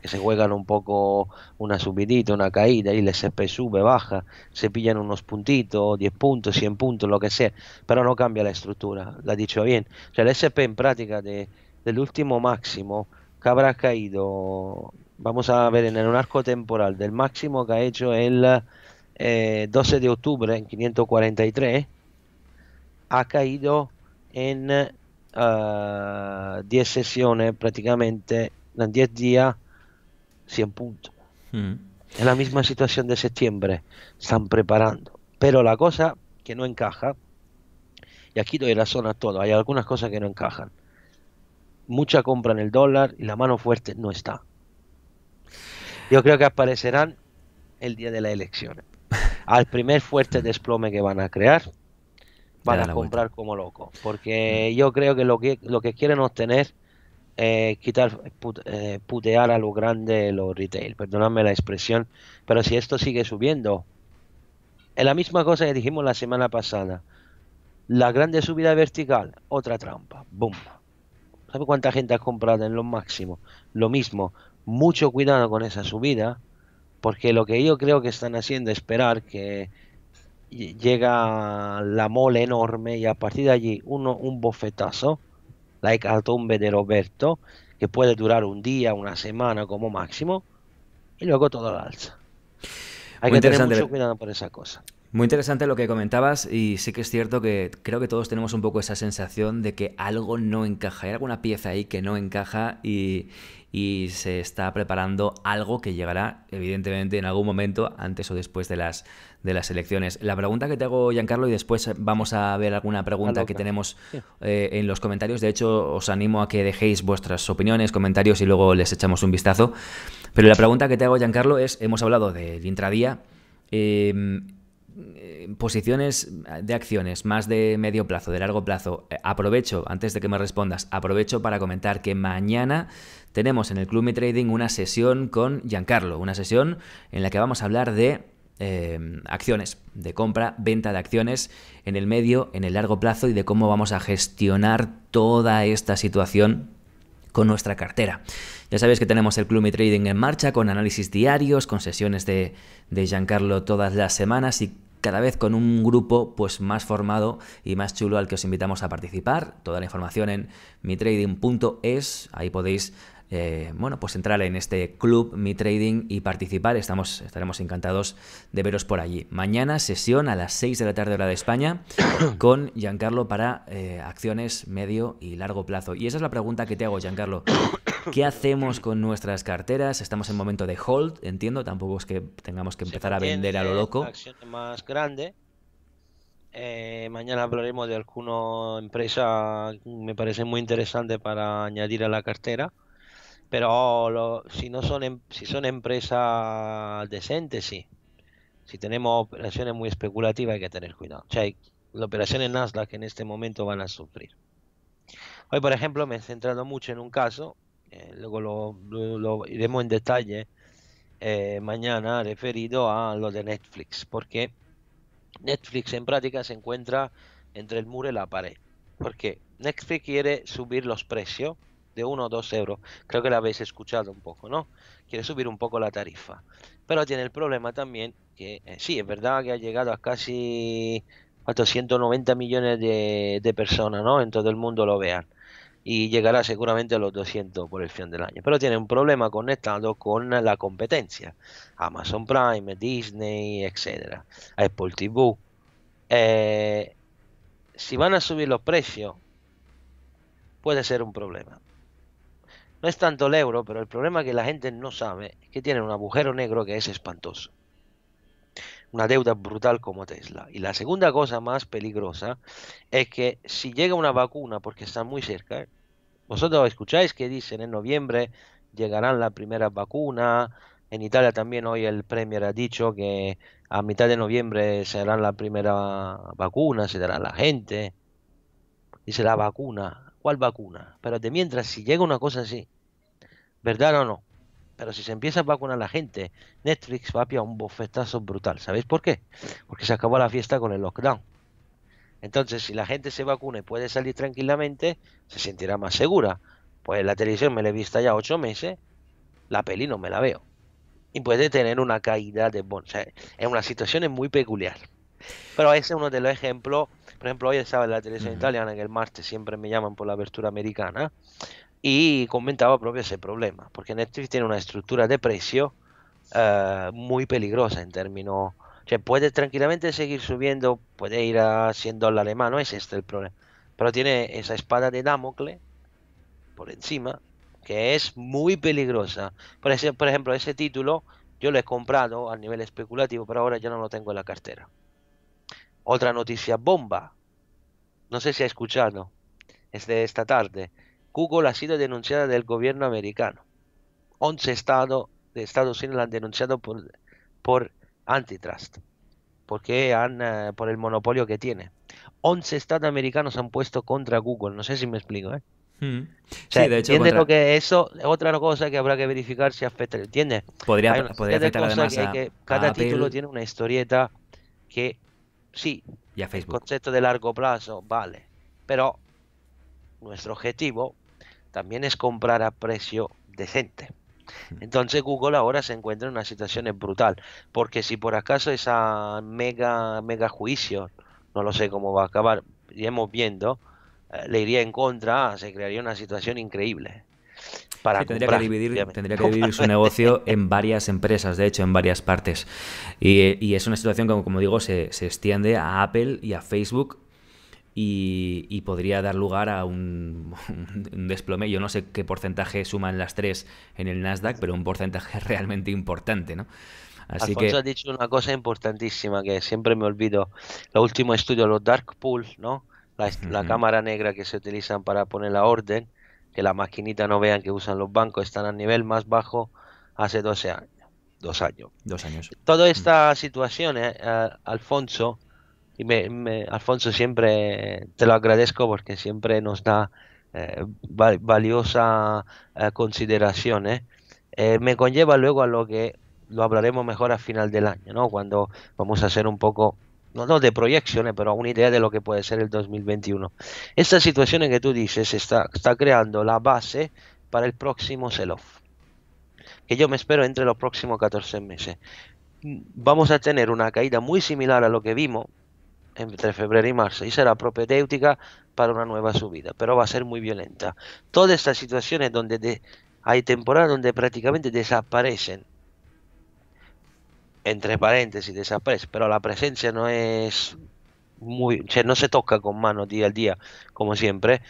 que se juegan un poco una subidita, una caída, y el SP sube, baja, se pillan unos puntitos, 10 puntos, 100 puntos, lo que sea, pero no cambia la estructura, la ha dicho bien. O sea, el SP en práctica de, del último máximo que habrá caído Vamos a ver en el arco temporal del máximo que ha hecho el 12 eh, de octubre en 543, ha caído en 10 eh, sesiones prácticamente, en 10 días, 100 puntos. Hmm. Es la misma situación de septiembre, están preparando. Pero la cosa que no encaja, y aquí doy la a todo, hay algunas cosas que no encajan. Mucha compra en el dólar y la mano fuerte no está. Yo creo que aparecerán el día de las elecciones. Al primer fuerte desplome que van a crear, van a comprar como locos. Porque mm. yo creo que lo que, lo que quieren obtener es eh, quitar, eh, putear a lo grande los retail. Perdonadme la expresión, pero si esto sigue subiendo, es la misma cosa que dijimos la semana pasada. La grande subida vertical, otra trampa, boom. ¿Sabe cuánta gente ha comprado en lo máximo? Lo mismo, mucho cuidado con esa subida, porque lo que yo creo que están haciendo es esperar que llega la mole enorme y a partir de allí uno, un bofetazo, like al de Roberto, que puede durar un día, una semana como máximo, y luego todo al alza. Hay que tener mucho cuidado por esa cosa. Muy interesante lo que comentabas y sí que es cierto que creo que todos tenemos un poco esa sensación de que algo no encaja, hay alguna pieza ahí que no encaja y, se está preparando algo que llegará evidentemente en algún momento antes o después de las, de las elecciones. La pregunta que te hago, Giancarlo, y después vamos a ver alguna pregunta que tenemos eh, en los comentarios. De hecho, os animo a que dejéis vuestras opiniones, comentarios y luego les echamos un vistazo. Pero la pregunta que te hago, Giancarlo, es, hemos hablado de intradía. Eh, posiciones de acciones más de medio plazo, de largo plazo, eh, aprovecho, antes de que me respondas, aprovecho para comentar que mañana tenemos en el Club Mi Trading una sesión con Giancarlo, una sesión en la que vamos a hablar de eh, acciones, de compra, venta de acciones en el medio, en el largo plazo y de cómo vamos a gestionar toda esta situación con nuestra cartera. Ya sabéis que tenemos el Club Mi Trading en marcha con análisis diarios, con sesiones de, de Giancarlo todas las semanas y cada vez con un grupo pues más formado y más chulo al que os invitamos a participar. Toda la información en mitrading.es, ahí podéis eh, bueno, pues entrar en este club Mi y participar. Estamos, estaremos encantados de veros por allí. Mañana sesión a las 6 de la tarde hora de España con Giancarlo para eh, acciones medio y largo plazo. Y esa es la pregunta que te hago, Giancarlo. ¿Qué hacemos con nuestras carteras? Estamos en momento de hold, entiendo, tampoco es que tengamos que empezar a vender a lo loco. Acción más grande. Eh, mañana hablaremos de alguna empresa me parece muy interesante para añadir a la cartera. Pero lo, si no son em, si son empresas decentes, sí. Si tenemos operaciones muy especulativas hay que tener cuidado. O sea, las operaciones Nasdaq en este momento van a sufrir. Hoy, por ejemplo, me he centrado mucho en un caso eh, luego lo, iremos en detalle eh, mañana referido a lo de Netflix, porque Netflix en práctica se encuentra entre el muro y la pared, porque Netflix quiere subir los precios de 1 o 2 euros, creo que lo habéis escuchado un poco, ¿no? Quiere subir un poco la tarifa, pero tiene el problema también que eh, sí, es verdad que ha llegado a casi 490 millones de, de personas, ¿no? En todo el mundo lo vean y llegará seguramente a los 200 por el fin del año. Pero tiene un problema conectado con la competencia. Amazon Prime, Disney, etc. Apple TV. Eh, si van a subir los precios, puede ser un problema. No es tanto el euro, pero el problema que la gente no sabe es que tiene un agujero negro que es espantoso una deuda brutal como Tesla. Y la segunda cosa más peligrosa es que si llega una vacuna, porque están muy cerca, ¿eh? vosotros escucháis que dicen en noviembre llegarán la primera vacuna, en Italia también hoy el Premier ha dicho que a mitad de noviembre serán la primera vacuna, se dará la gente. Dice la vacuna. ¿Cuál vacuna? Pero de mientras, si llega una cosa así, ¿verdad o no? Pero si se empieza a vacunar la gente, Netflix va a pillar un bofetazo brutal. ¿Sabéis por qué? Porque se acabó la fiesta con el lockdown. Entonces, si la gente se vacuna y puede salir tranquilamente, se sentirá más segura. Pues la televisión me la he visto ya ocho meses, la peli no me la veo. Y puede tener una caída de... Bon o sea, es una situación muy peculiar. Pero ese es uno de los ejemplos. Por ejemplo, hoy estaba en la televisión italiana, en el martes siempre me llaman por la abertura americana y comentaba propio ese problema, porque Netflix tiene una estructura de precio eh, muy peligrosa en términos, o puede tranquilamente seguir subiendo, puede ir a al dólares no es este el problema, pero tiene esa espada de Damocles por encima, que es muy peligrosa. Por, por ejemplo, ese título yo lo he comprado a nivel especulativo, pero ahora ya no lo tengo en la cartera. Otra noticia bomba, no sé si ha escuchado, es de esta tarde Google ha sido denunciada del gobierno americano. 11 estados de Estados Unidos la han denunciado por, por antitrust, porque han, eh, por el monopolio que tiene. 11 estados americanos han puesto contra Google, no sé si me explico. ¿eh? Mm. sí, de hecho, que eso es otra cosa que habrá que verificar si afecta? ¿Entiendes? Podría, podría afectar además que, cada título tiene una historieta que sí, y Facebook. concepto de largo plazo, vale, pero nuestro objetivo también es comprar a precio decente. Entonces Google ahora se encuentra en una situación brutal, porque si por acaso esa mega mega juicio, no lo sé cómo va a acabar, iremos viendo, eh, le iría en contra, se crearía una situación increíble. Para tendría, que dividir, tendría, que dividir, su negocio en varias empresas, de hecho, en varias partes. Eh, y, es una situación que, como digo, se, se extiende a Apple y a Facebook y, podría dar lugar a un, desplome. Yo no sé qué porcentaje suman las tres en el Nasdaq, pero un porcentaje realmente importante, ¿no? Así Alfonso ha dicho una cosa importantísima que siempre me olvido. Lo último estudio, los dark pools ¿no? La, cámara negra que se utilizan para poner la orden, que la maquinita no vean que usan los bancos, están a nivel más bajo hace 12 años. Dos años. Dos años. Toda mm. esta situación, eh, Alfonso, y me, Alfonso siempre te lo agradezco porque siempre nos da eh, valiosa eh, consideración. ¿eh? me conlleva luego a lo que lo hablaremos mejor a final del año, ¿no? cuando vamos a hacer un poco, no, de proyecciones, pero una idea de lo que puede ser el 2021. Esta situación en que tú dices está, está creando la base para el próximo sell-off, que yo me espero entre los próximos 14 meses. Vamos a tener una caída muy similar a lo que vimos entre febrero y marzo y será propedéutica para una nueva subida, pero va a ser muy violenta. Todas estas situaciones donde hay temporadas donde prácticamente desaparecen, entre paréntesis desaparecen, pero la presencia no es muy, no se toca con mano día al día, como siempre,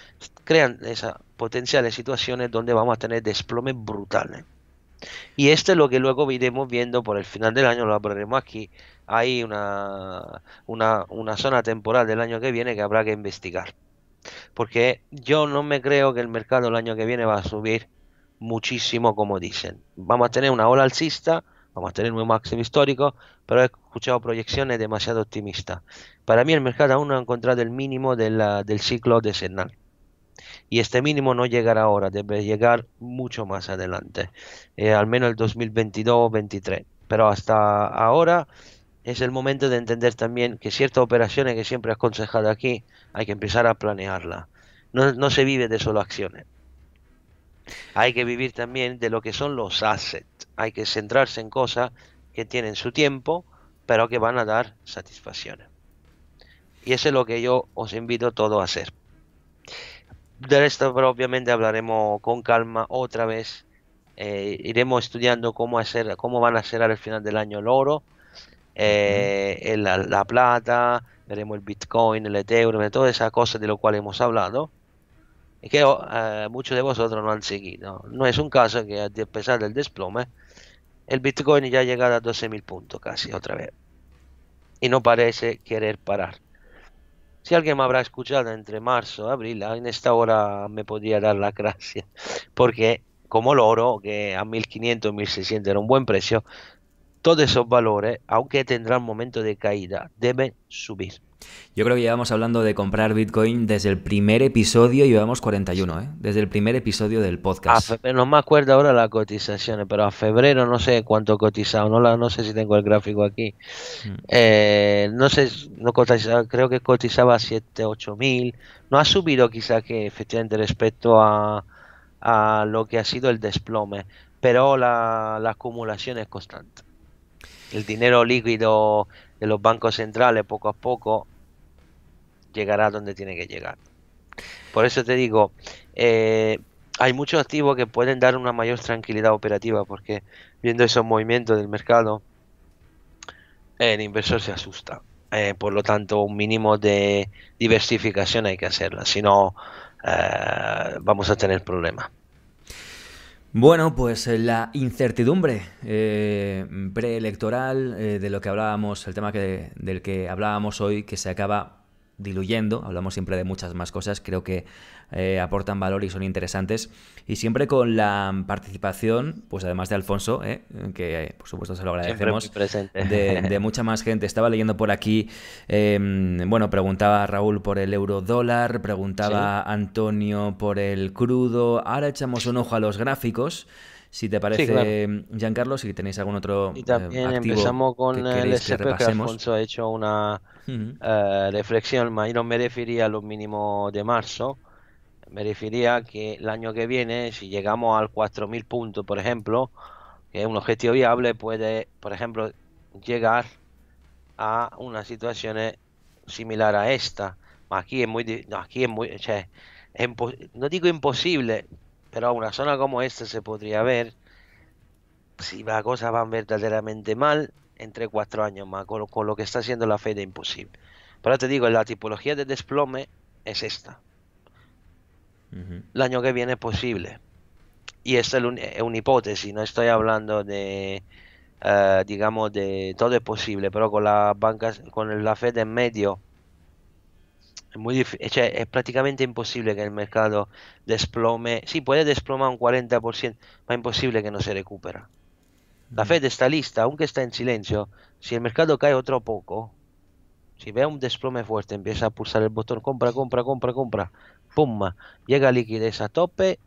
crean esas potenciales situaciones donde vamos a tener desplomes brutales. Y esto es lo que luego iremos viendo por el final del año, lo hablaremos aquí, hay una, una, zona temporal del año que viene que habrá que investigar. Porque yo no me creo que el mercado el año que viene va a subir muchísimo como dicen. Vamos a tener una ola alcista, vamos a tener un máximo histórico, pero he escuchado proyecciones demasiado optimistas. Para mí el mercado aún no ha encontrado el mínimo del ciclo decenal. Y este mínimo no llegará ahora, debe llegar mucho más adelante, eh, al menos el 2022-23. Pero hasta ahora es el momento de entender también que ciertas operaciones que siempre he aconsejado aquí hay que empezar a planearla. No, se vive de solo acciones. Hay que vivir también de lo que son los assets. Hay que centrarse en cosas que tienen su tiempo, pero que van a dar satisfacciones. Y eso es lo que yo os invito todo a hacer. De esto obviamente hablaremos con calma otra vez. Eh, iremos estudiando cómo hacer, cómo van a ser al final del año el oro, eh, la, plata, veremos el Bitcoin, el Ethereum, todas esas cosas de lo cual hemos hablado y que eh, muchos de vosotros no han seguido. No es un caso que a pesar del desplome, el Bitcoin ya ha llegado a 12.000 puntos casi otra vez y no parece querer parar. Si alguien me habrá escuchado entre marzo y abril, en esta hora me podría dar la gracia, porque como el oro, que a 1500, 1600 era un buen precio, todos esos valores, aunque tendrán momento de caída, deben subir. Yo creo que llevamos hablando de comprar Bitcoin desde el primer episodio, llevamos 41, ¿eh? desde el primer episodio del podcast. no me acuerdo ahora las cotizaciones, pero a febrero no sé cuánto cotizado, no, la, no sé si tengo el gráfico aquí. Mm. Eh, no sé, no cotizaba, creo que cotizaba 7, 8 mil. No ha subido quizá que efectivamente respecto a, lo que ha sido el desplome, pero la acumulación es constante el dinero líquido de los bancos centrales poco a poco llegará donde tiene que llegar. Por eso te digo, eh, hay muchos activos que pueden dar una mayor tranquilidad operativa porque viendo esos movimientos del mercado, el inversor se asusta. Eh, por lo tanto, un mínimo de diversificación hay que hacerla, si no, eh, vamos a tener problemas. Bueno, pues eh, la incertidumbre eh, preelectoral eh, de lo que hablábamos, el tema que, del que hablábamos hoy, que se acaba diluyendo, hablamos siempre de muchas más cosas, creo que eh, aportan valor y son interesantes, y siempre con la participación, pues además de Alfonso, eh, que eh, por supuesto se lo agradecemos, de, mucha más gente. Estaba leyendo por aquí, em, bueno, preguntaba Raúl por el euro dólar, preguntaba Antonio por el crudo, ahora echamos un ojo a los gráficos. Si te parece, Giancarlo, si tenéis algún otro. Y eh, también empezamos con el SP que, ha hecho una eh, reflexión, más no me refería a los mínimos de marzo. Me refería que el año que viene, si llegamos al 4.000 puntos, por ejemplo, que es un objetivo viable, puede, por ejemplo, llegar a una situación similar a esta. Aquí es muy, aquí es muy, no digo imposible, pero una zona como esta se podría ver, si las cosas van verdaderamente mal, entre cuatro años más, con, lo que está haciendo la Fed imposible. Pero te digo, la tipología de desplome es esta. El año que viene es posible. Y esta es, eh, una hipótesis, no estoy hablando de, eh, digamos, de todo es posible, pero con con la Fed en medio, es prácticamente imposible que el mercado desplome. Sí, puede desplomar un 40%, pero imposible que no se recupera. La mm. Fed está lista, aunque está en silencio. Si el mercado cae otro poco, si ve un desplome fuerte, empieza a pulsar el botón compra, compra, compra, compra. Pum, llega liquidez a tope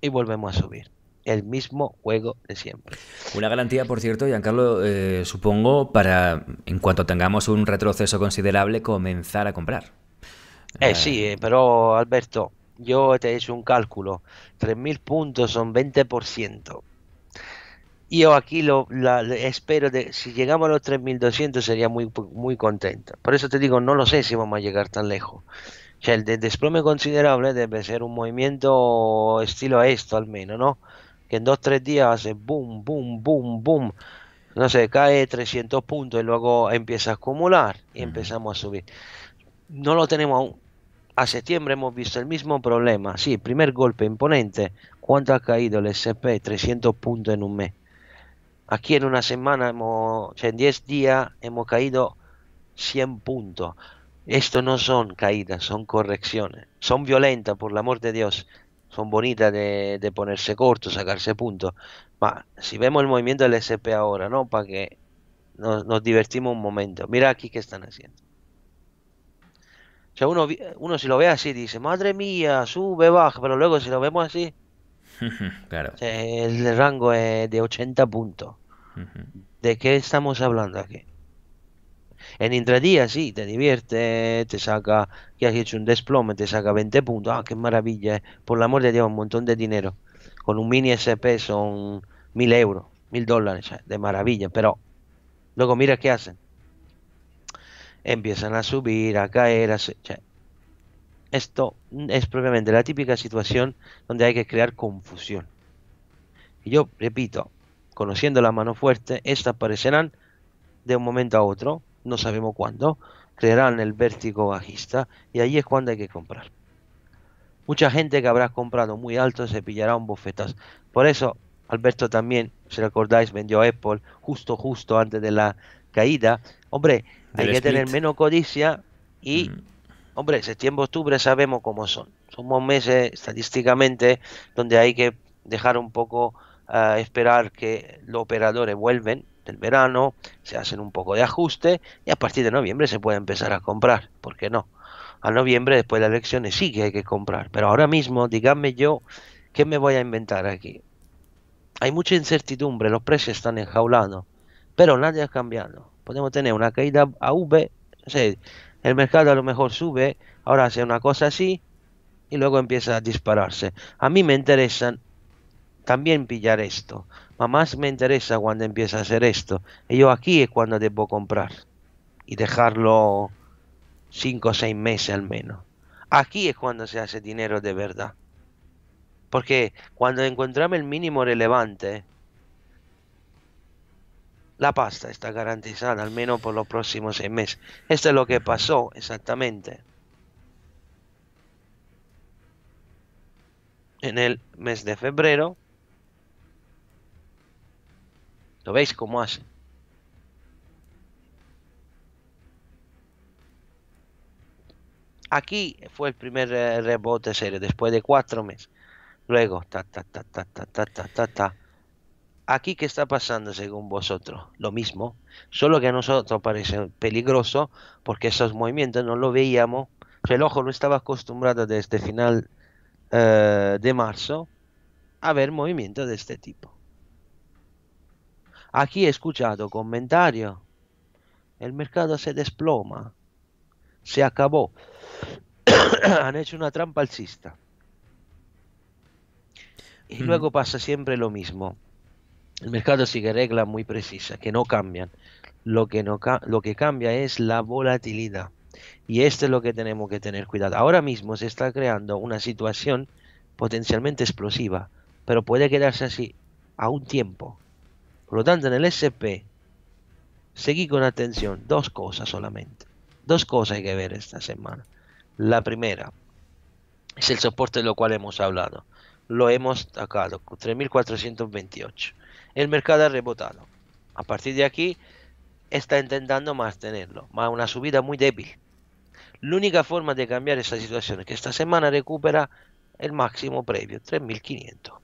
y volvemos a subir el mismo juego de siempre. Una garantía, por cierto, Giancarlo, eh, supongo, para en cuanto tengamos un retroceso considerable, comenzar a comprar. Eh, eh. Sí, eh, pero Alberto, yo te he hecho un cálculo. 3.000 puntos son 20%. Yo aquí lo espero, de, si llegamos a los 3.200 sería muy, muy contento. Por eso te digo, no lo sé si vamos a llegar tan lejos. O sea, el desplome considerable debe ser un movimiento estilo a esto al menos, ¿no? Que en dos, tres días hace boom, boom, boom, boom. No sé, cae 300 puntos y luego empieza a acumular y empezamos a subir. No lo tenemos aún a septiembre hemos visto el mismo problema. Sí, primer golpe imponente. ¿Cuánto ha caído el SP? 300 puntos en un mes. Aquí en una semana, en 10 días, hemos caído 100 puntos. Esto no son caídas, son correcciones. Son violentas, por el amor de Dios. Son bonitas de, ponerse corto, sacarse puntos. si vemos el movimiento del SP ahora, ¿no? Para que nos divertimos un momento. Mira aquí qué están haciendo. O sea, uno, uno si lo ve así dice, madre mía, sube, baja, pero luego si lo vemos así, el rango es de 80 puntos. ¿De qué estamos hablando aquí? En intradía sí, te divierte, te saca, que has hecho un desplome, te saca 20 puntos, ah, qué maravilla, eh. por la amor de Dios, un montón de dinero. Con un mini SP son mil euros, mil dólares, de maravilla, pero luego mira qué hacen empiezan a subir, a caer, a... Esto es propiamente la típica situación donde hay que crear confusión. Y yo repito, conociendo la mano fuerte, estas aparecerán de un momento a otro, no sabemos cuándo, crearán el vértigo bajista y ahí es cuando hay que comprar. Mucha gente que habrá comprado muy alto se pillará un bofetazo. Por eso Alberto también, si recordáis, vendió Apple justo justo antes de la caída Hombre, hay que tener menos codicia y, mm. hombre, septiembre, octubre sabemos cómo son. Somos meses estadísticamente donde hay que dejar un poco eh, esperar que los operadores vuelven del verano, se hacen un poco de ajuste y a partir de noviembre se puede empezar a comprar, ¿por qué no? A noviembre después de las elecciones sí que hay que comprar, pero ahora mismo díganme yo qué me voy a inventar aquí. Hay mucha incertidumbre, los precios están enjaulados, pero nadie ha cambiado podemos tener una caída a V, el mercado a lo mejor sube, ahora hace una cosa así y luego empieza a dispararse. A mí me interesan también pillar esto, pero más me interesa cuando empieza a hacer esto. Y yo aquí es cuando debo comprar y dejarlo 5 o 6 meses al menos. Aquí es cuando se hace dinero de verdad. Porque cuando encontramos el mínimo relevante, la pasta está garantizada al menos por los próximos seis meses. Esto es lo que pasó exactamente. En el mes de febrero. ¿Lo veis cómo hace? Aquí fue el primer eh, rebote serio, después de cuatro meses. Luego, ta, ta, ta, ta, ta, ta, ta, ta aquí qué está pasando según vosotros? Lo mismo, solo que a nosotros parece peligroso porque esos movimientos no lo veíamos, el ojo no estaba acostumbrado desde este final eh, de marzo a ver movimientos de este tipo. Aquí he escuchado comentario el mercado se desploma, se acabó, han hecho una trampa alcista. Y mm. luego pasa siempre lo mismo el mercado sigue reglas muy precisas que no cambian. Lo que, no, lo que cambia es la volatilidad. Y esto es lo que tenemos que tener cuidado. Ahora mismo se está creando una situación potencialmente explosiva, pero puede quedarse así a un tiempo. Por lo tanto, en el SP, seguí con atención dos cosas solamente. Dos cosas hay que ver esta semana. La primera es el soporte de lo cual hemos hablado. Lo hemos tocado 3428 el mercado ha rebotado. A partir de aquí está intentando mantenerlo, más una subida muy débil. La única forma de cambiar esta situación es que esta semana recupera el máximo previo, 3500.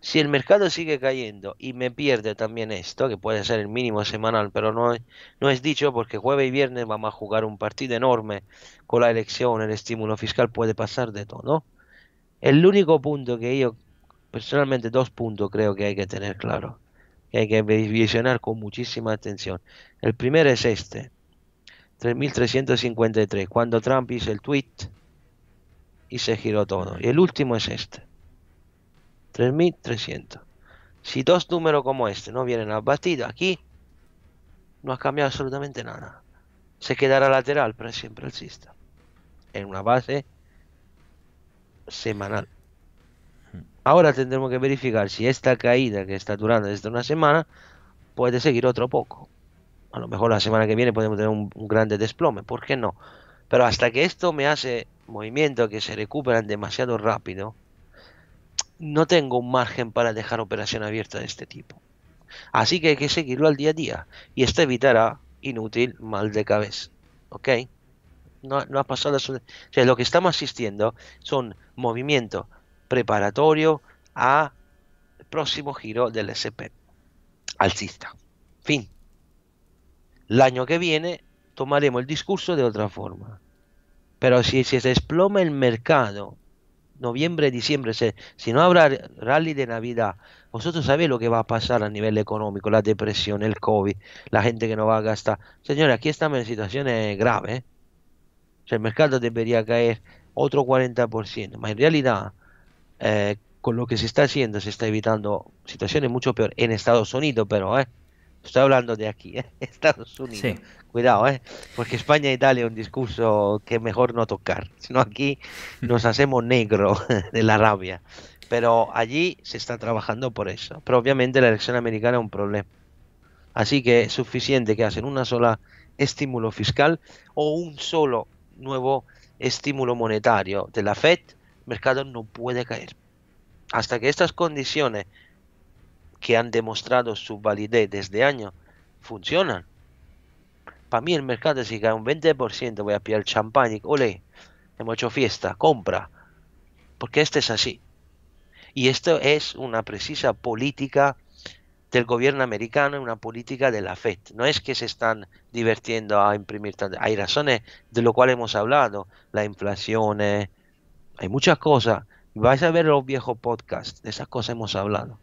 Si el mercado sigue cayendo y me pierde también esto, que puede ser el mínimo semanal, pero no, no es dicho porque jueves y viernes vamos a jugar un partido enorme con la elección, el estímulo fiscal, puede pasar de todo. El único punto que yo personalmente dos puntos creo que hay que tener claro, que hay que visionar con muchísima atención. El primero es este, 3.353, cuando Trump hizo el tweet y se giró todo. Y el último es este, 3.300. Si dos números como este no vienen abatidos aquí, no ha cambiado absolutamente nada. Se quedará lateral, pero siempre alcista. En una base semanal. Ahora tendremos que verificar si esta caída que está durando desde una semana puede seguir otro poco. A lo mejor la semana que viene podemos tener un, grande desplome, ¿por qué no? Pero hasta que esto me hace Movimiento que se recuperan demasiado rápido, no tengo un margen para dejar operación abierta de este tipo. Así que hay que seguirlo al día a día y esto evitará inútil mal de cabeza. ¿Ok? No, ha pasado. Eso. lo que estamos asistiendo son movimientos preparatorio a el próximo giro del SP alcista. Fin. El año que viene tomaremos el discurso de otra forma. Pero si, si se desploma el mercado, noviembre, diciembre, se, si no habrá rally de Navidad, vosotros sabéis lo que va a pasar a nivel económico, la depresión, el COVID, la gente que no va a gastar. Señores, aquí estamos en situaciones graves. ¿eh? el mercado debería caer otro 40%, pero en realidad eh, con lo que se está haciendo se está evitando situaciones mucho peor en Estados Unidos, pero eh, estoy hablando de aquí, eh, Estados Unidos. Cuidado, eh, porque España e Italia es un discurso que mejor no tocar, sino aquí mm. nos hacemos negro de la rabia. Pero allí se está trabajando por eso. Pero obviamente la elección americana es un problema. Así que es suficiente que hacen una sola estímulo fiscal o un solo nuevo estímulo monetario de la Fed mercado no puede caer. Hasta que estas condiciones que han demostrado su validez desde año funcionan. Para mí el mercado si cae un 20% voy a pillar champán y ole, hemos hecho fiesta, compra. Porque este es así. Y esto es una precisa política del gobierno americano, una política de la FED. No es que se están divirtiendo a imprimir tanto. Hay razones de lo cual hemos hablado, la inflación, hay muchas cosas. Vais a ver los viejos podcasts, de esas cosas hemos hablado.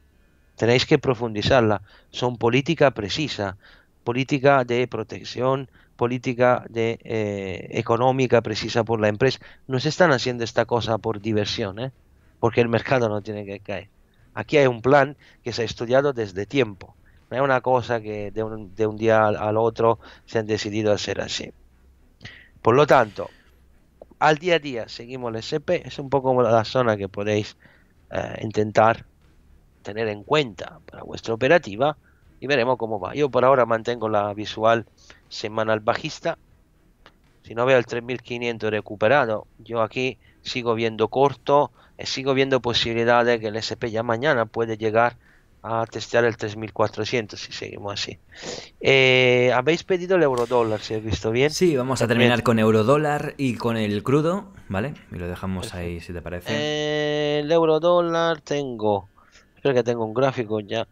Tenéis que profundizarla. Son política precisa, política de protección, política de, eh, económica precisa por la empresa. No se están haciendo esta cosa por diversión, ¿eh? porque el mercado no tiene que caer. Aquí hay un plan que se ha estudiado desde tiempo. No es una cosa que de un, de un día al otro se han decidido hacer así. Por lo tanto, al día a día seguimos el SP, es un poco la zona que podéis eh, intentar tener en cuenta para vuestra operativa y veremos cómo va. Yo por ahora mantengo la visual semanal bajista. Si no veo el 3500 recuperado, yo aquí sigo viendo corto, y eh, sigo viendo posibilidades que el SP ya mañana puede llegar a testear el 3400 si seguimos así. Eh, habéis pedido el euro dólar, si he visto bien. Sí, vamos a terminar con euro dólar y con el crudo, ¿vale? Y lo dejamos ahí, si te parece. Eh, el euro dólar tengo. Creo que tengo un gráfico ya.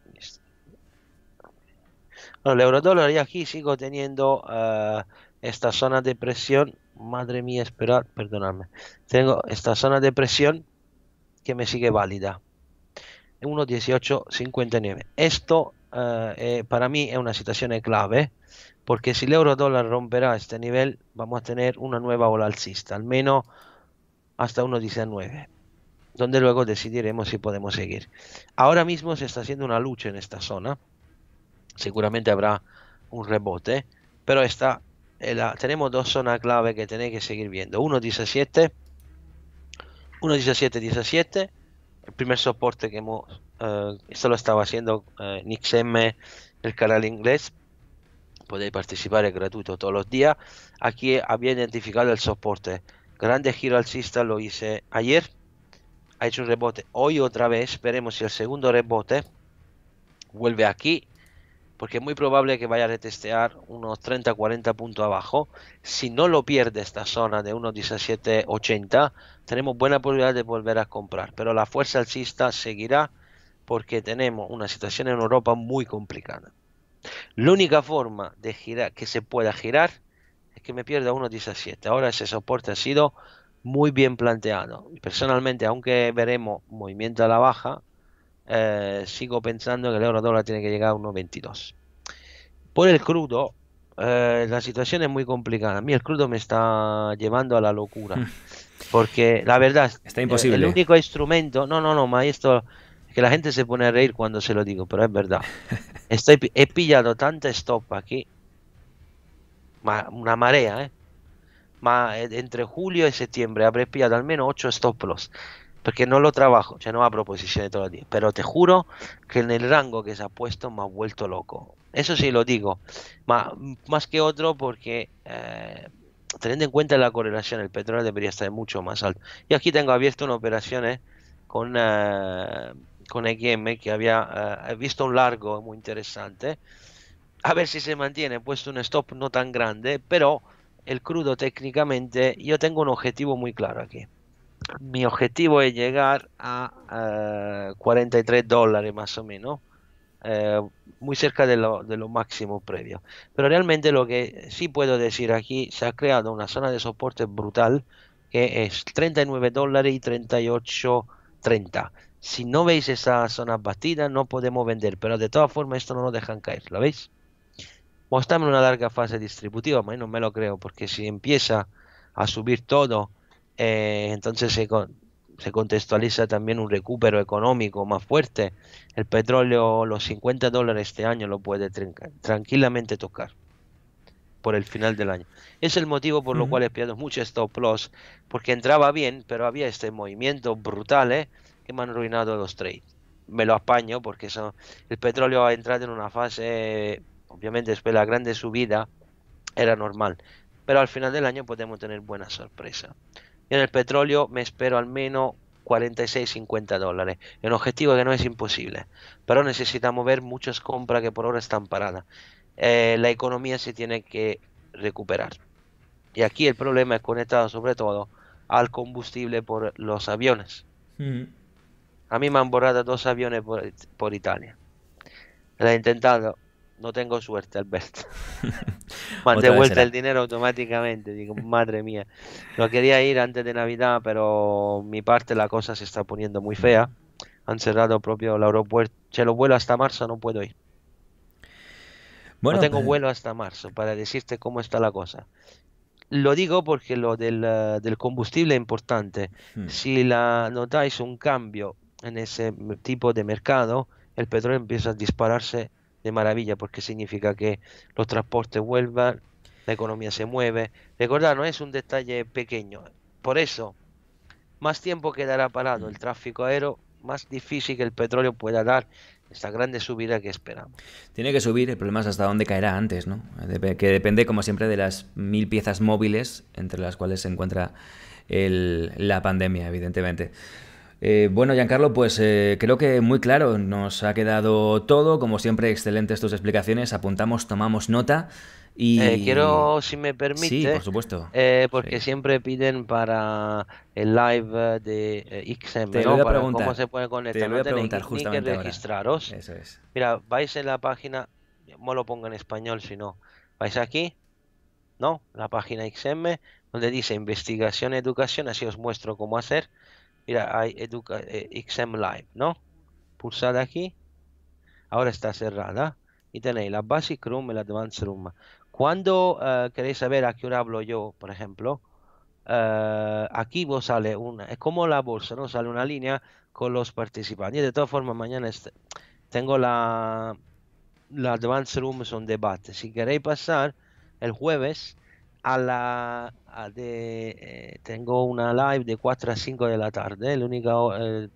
el el dólar y aquí sigo teniendo eh, esta zona de presión. Madre mía, esperar perdonadme. Tengo esta zona de presión que me sigue válida. 1.1859. Esto eh, eh, para mí es una situación clave porque si el euro dólar romperá este nivel vamos a tener una nueva ola alcista, al menos hasta 1.19 donde luego decidiremos si podemos seguir. Ahora mismo se está haciendo una lucha en esta zona, seguramente habrá un rebote, pero está eh, tenemos dos zonas clave que tenéis que seguir viendo, 1.17, 1.17, 17 el primer soporte que hemos, esto eh, lo estaba haciendo uh, el canal inglés, podéis participar, es gratuito todos los días. Aquí había identificado el soporte. Grande giro alcista lo hice ayer, ha hecho un rebote hoy otra vez, esperemos si el segundo rebote vuelve aquí porque es muy probable que vaya a retestear unos 30-40 puntos abajo. Si no lo pierde esta zona de unos 17-80, tenemos buena posibilidad de volver a comprar, pero la fuerza alcista seguirá porque tenemos una situación en Europa muy complicada. La única forma de girar que se pueda girar es que me pierda unos 17. Ahora ese soporte ha sido muy bien planteado. Personalmente, aunque veremos movimiento a la baja, eh, sigo pensando que el euro dólar tiene que llegar a 1.22. Por el crudo, eh, la situación es muy complicada. A mí el crudo me está llevando a la locura. Hmm. Porque la verdad, está imposible. Eh, el único instrumento, no, no, no, maestro, que la gente se pone a reír cuando se lo digo, pero es verdad. Estoy, he pillado tanta stop aquí, una marea, ¿eh? entre julio y septiembre habré pillado al menos 8 stop loss porque no lo trabajo, sea, no proposición de todo los pero te juro que en el rango que se ha puesto me ha vuelto loco. Eso sí lo digo, más, que otro porque eh, teniendo en cuenta la correlación, el petróleo debería estar mucho más alto. Y aquí tengo abierto una operación eh, con, eh, con que había eh, visto un largo muy interesante. A ver si se mantiene, he puesto un stop no tan grande, pero el crudo técnicamente, yo tengo un objetivo muy claro aquí mi objetivo es llegar a 43 dólares más o menos, eh, muy cerca de lo, máximo previo. Pero realmente lo que sí puedo decir aquí, se ha creado una zona de soporte brutal que es 39 dólares y 38.30. Si no veis esa zona batida, no podemos vender, pero de todas formas esto no nos dejan caer, ¿lo veis? O una larga fase distributiva, no me lo creo, porque si empieza a subir todo, eh, entonces se, contextualiza también un recupero económico más fuerte. El petróleo, los 50 dólares este año lo puede tranquilamente tocar por el final del año. Es el motivo por lo cual he pillado mucho stop loss, porque entraba bien, pero había este movimiento brutal ¿eh? que me han arruinado los trades. Me lo apaño porque el petróleo ha entrado en una fase, obviamente después de la grande subida, era normal, pero al final del año podemos tener buena sorpresa en el petróleo me espero al menos 46-50 dólares. Un objetivo que no es imposible, pero necesitamos ver muchas compras que por ahora están paradas. Eh, la economía se tiene que recuperar. Y aquí el problema es conectado sobre todo al combustible por los aviones. Hmm. A mí me han borrado dos aviones por, por Italia. La he intentado no tengo suerte, Alberto. Me vuelta el dinero automáticamente. Digo, madre mía. No quería ir antes de Navidad, pero mi parte la cosa se está poniendo muy fea. Han cerrado propio el aeropuerto. Se lo vuelo hasta marzo, no puedo ir. no tengo eh, vuelo hasta marzo para decirte cómo está la cosa. Lo digo porque lo del, eh, combustible es importante. Hmm. Si la, notáis un cambio en ese tipo de mercado, el petróleo empieza a dispararse maravilla porque significa que los transportes vuelvan, la economía se mueve. Recordad, no es un detalle pequeño. Por eso, más tiempo quedará parado el mm. tráfico aéreo, más difícil que el petróleo pueda dar esta grande subida que esperamos. Tiene que subir, el problema es hasta dónde caerá antes, ¿no? que depende, como siempre, de las mil piezas móviles entre las cuales se encuentra la pandemia, evidentemente. Eh, bueno, Giancarlo, pues eh, creo que muy claro, nos ha quedado todo, como siempre, excelentes tus explicaciones, apuntamos, tomamos nota. Y... Eh, quiero, si me permite, por supuesto. porque siempre piden para el live de XM, Te ¿no? preguntar cómo se puede conectar. Te registraros. Mira, vais en la página, no lo pongo en español, si no. Vais aquí, ¿no? La página XM, donde dice investigación, educación, así os muestro cómo hacer. Mira, hay educa eh, XM Live, ¿no? Pulsad aquí. Ahora está cerrada. Y tenéis la Basic Room y la Advanced Room. Cuando eh, queréis saber a qué hora hablo yo, por ejemplo, eh, aquí vos sale una, es como la bolsa, ¿no? Sale una línea con los participantes. Y de todas formas, mañana tengo la, la Advanced Room, son debate. Si queréis pasar el jueves, a la, de, eh, tengo una live de 4 a 5 de la tarde, el única eh,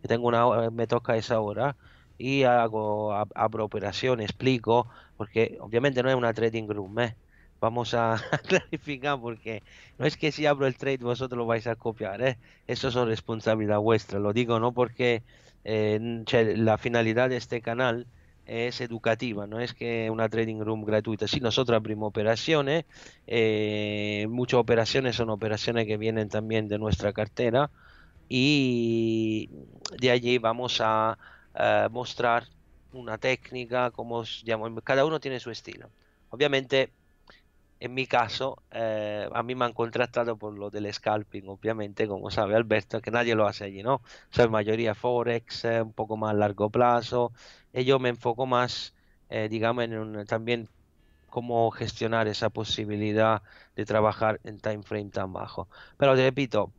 que tengo una me toca esa hora y hago abro operación, explico, porque obviamente no es una trading room, ¿eh? vamos a clarificar porque no es que si abro el trade vosotros lo vais a copiar, eso son responsabilidad vuestra, lo digo no porque la finalidad de este canal es educativa, no es que una trading room gratuita. si nosotros abrimos operaciones, eh, muchas operaciones son operaciones que vienen también de nuestra cartera y de allí vamos a, mostrar una técnica, como cada uno tiene su estilo. Obviamente en mi caso, eh, a mí me han contratado por lo del scalping, obviamente, como sabe Alberto, que nadie lo hace allí, ¿no? O sea, mayoría Forex, eh, un poco más a largo plazo, y eh, yo me enfoco más, eh, digamos, en también cómo gestionar esa posibilidad de trabajar en time frame tan bajo. Pero te repito,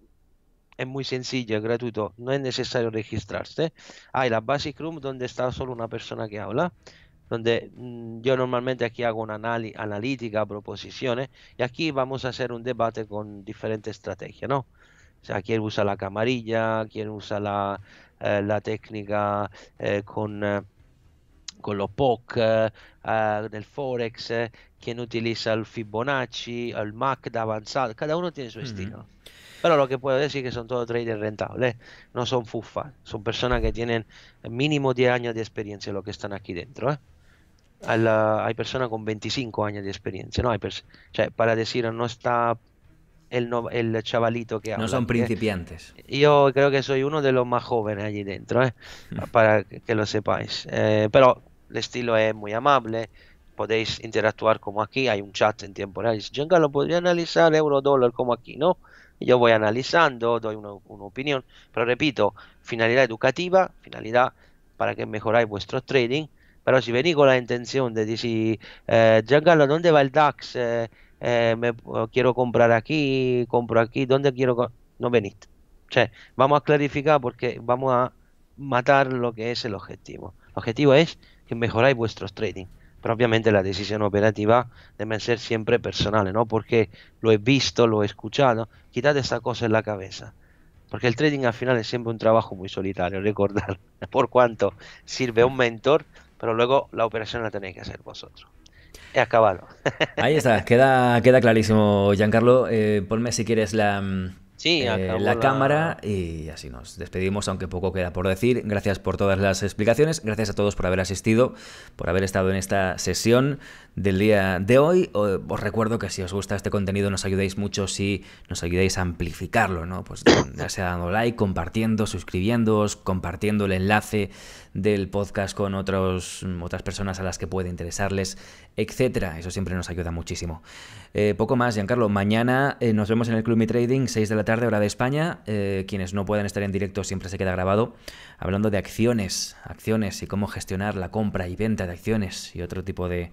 es muy sencillo, es gratuito, no es necesario registrarse. Hay la Basic Room donde está solo una persona que habla donde mm, yo normalmente aquí hago una analítica, proposiciones, y aquí vamos a hacer un debate con diferentes estrategias, ¿no? O sea, usa la camarilla, quién usa la, eh, técnica eh, con, eh, con los POC, ah, del Forex, quién utiliza el Fibonacci, el MAC de avanzado, cada uno tiene su estilo. Pero lo que puedo decir es que son todos traders rentables, no son fufas, son personas que tienen mínimo 10 años de experiencia lo que están aquí dentro. ¿eh? hay personas con 25 años de experiencia, ¿no? Hay para decir, no está el, el chavalito que habla. No son ¿eh? principiantes. Yo creo que soy uno de los más jóvenes allí dentro, ¿eh? Hmm. para que lo sepáis. Eh, pero el estilo es muy amable, podéis interactuar como aquí, hay un chat en tiempo real. Jenga lo podría analizar euro-dólar como aquí, ¿no? Yo voy analizando, doy una, una opinión, pero repito, finalidad educativa, finalidad para que mejoráis vuestro trading pero si venís con la intención de decir, eh, Giancarlo, ¿dónde va el DAX? Eh, eh, me, quiero comprar aquí, compro aquí, ¿dónde quiero? No venís. vamos a clarificar porque vamos a matar lo que es el objetivo. El objetivo es que mejoráis vuestros trading. Pero obviamente la decisión operativa debe ser siempre personal, ¿no? Porque lo he visto, lo he escuchado. Quitad esa cosa en la cabeza. Porque el trading al final es siempre un trabajo muy solitario, recordar. Por cuanto sirve un mentor, pero luego la operación la tenéis que hacer vosotros. He acabado. Ahí está, queda, queda clarísimo, Giancarlo. Eh, ponme si quieres mm, eh, la, la, cámara y así nos despedimos, aunque poco queda por decir. Gracias por todas las explicaciones, gracias a todos por haber asistido, por haber estado en esta sesión del día de hoy. Os recuerdo que si os gusta este contenido nos ayudáis mucho si nos ayudáis a amplificarlo, ¿no? Pues ya sea dando like, compartiendo, suscribiéndoos, compartiendo el enlace del podcast con otros, otras personas a las que puede interesarles, etcétera. Eso siempre nos ayuda muchísimo. Eh, poco más, Giancarlo. Mañana eh, nos vemos en el Club Mi Trading, 6 de la tarde, hora de España. Eh, quienes no puedan estar en directo siempre se queda grabado. Hablando de acciones, acciones y cómo gestionar la compra y venta de acciones y otro tipo de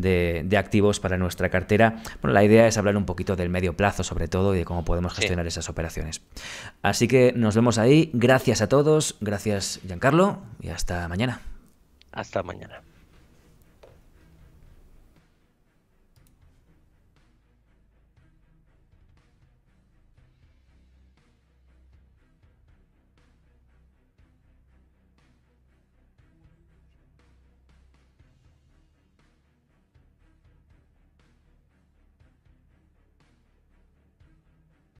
de, activos para nuestra cartera. Bueno, la idea es hablar un poquito del medio plazo sobre todo y de cómo podemos gestionar esas operaciones. Así que nos vemos ahí. Gracias a todos. Gracias Giancarlo y hasta mañana. Hasta mañana.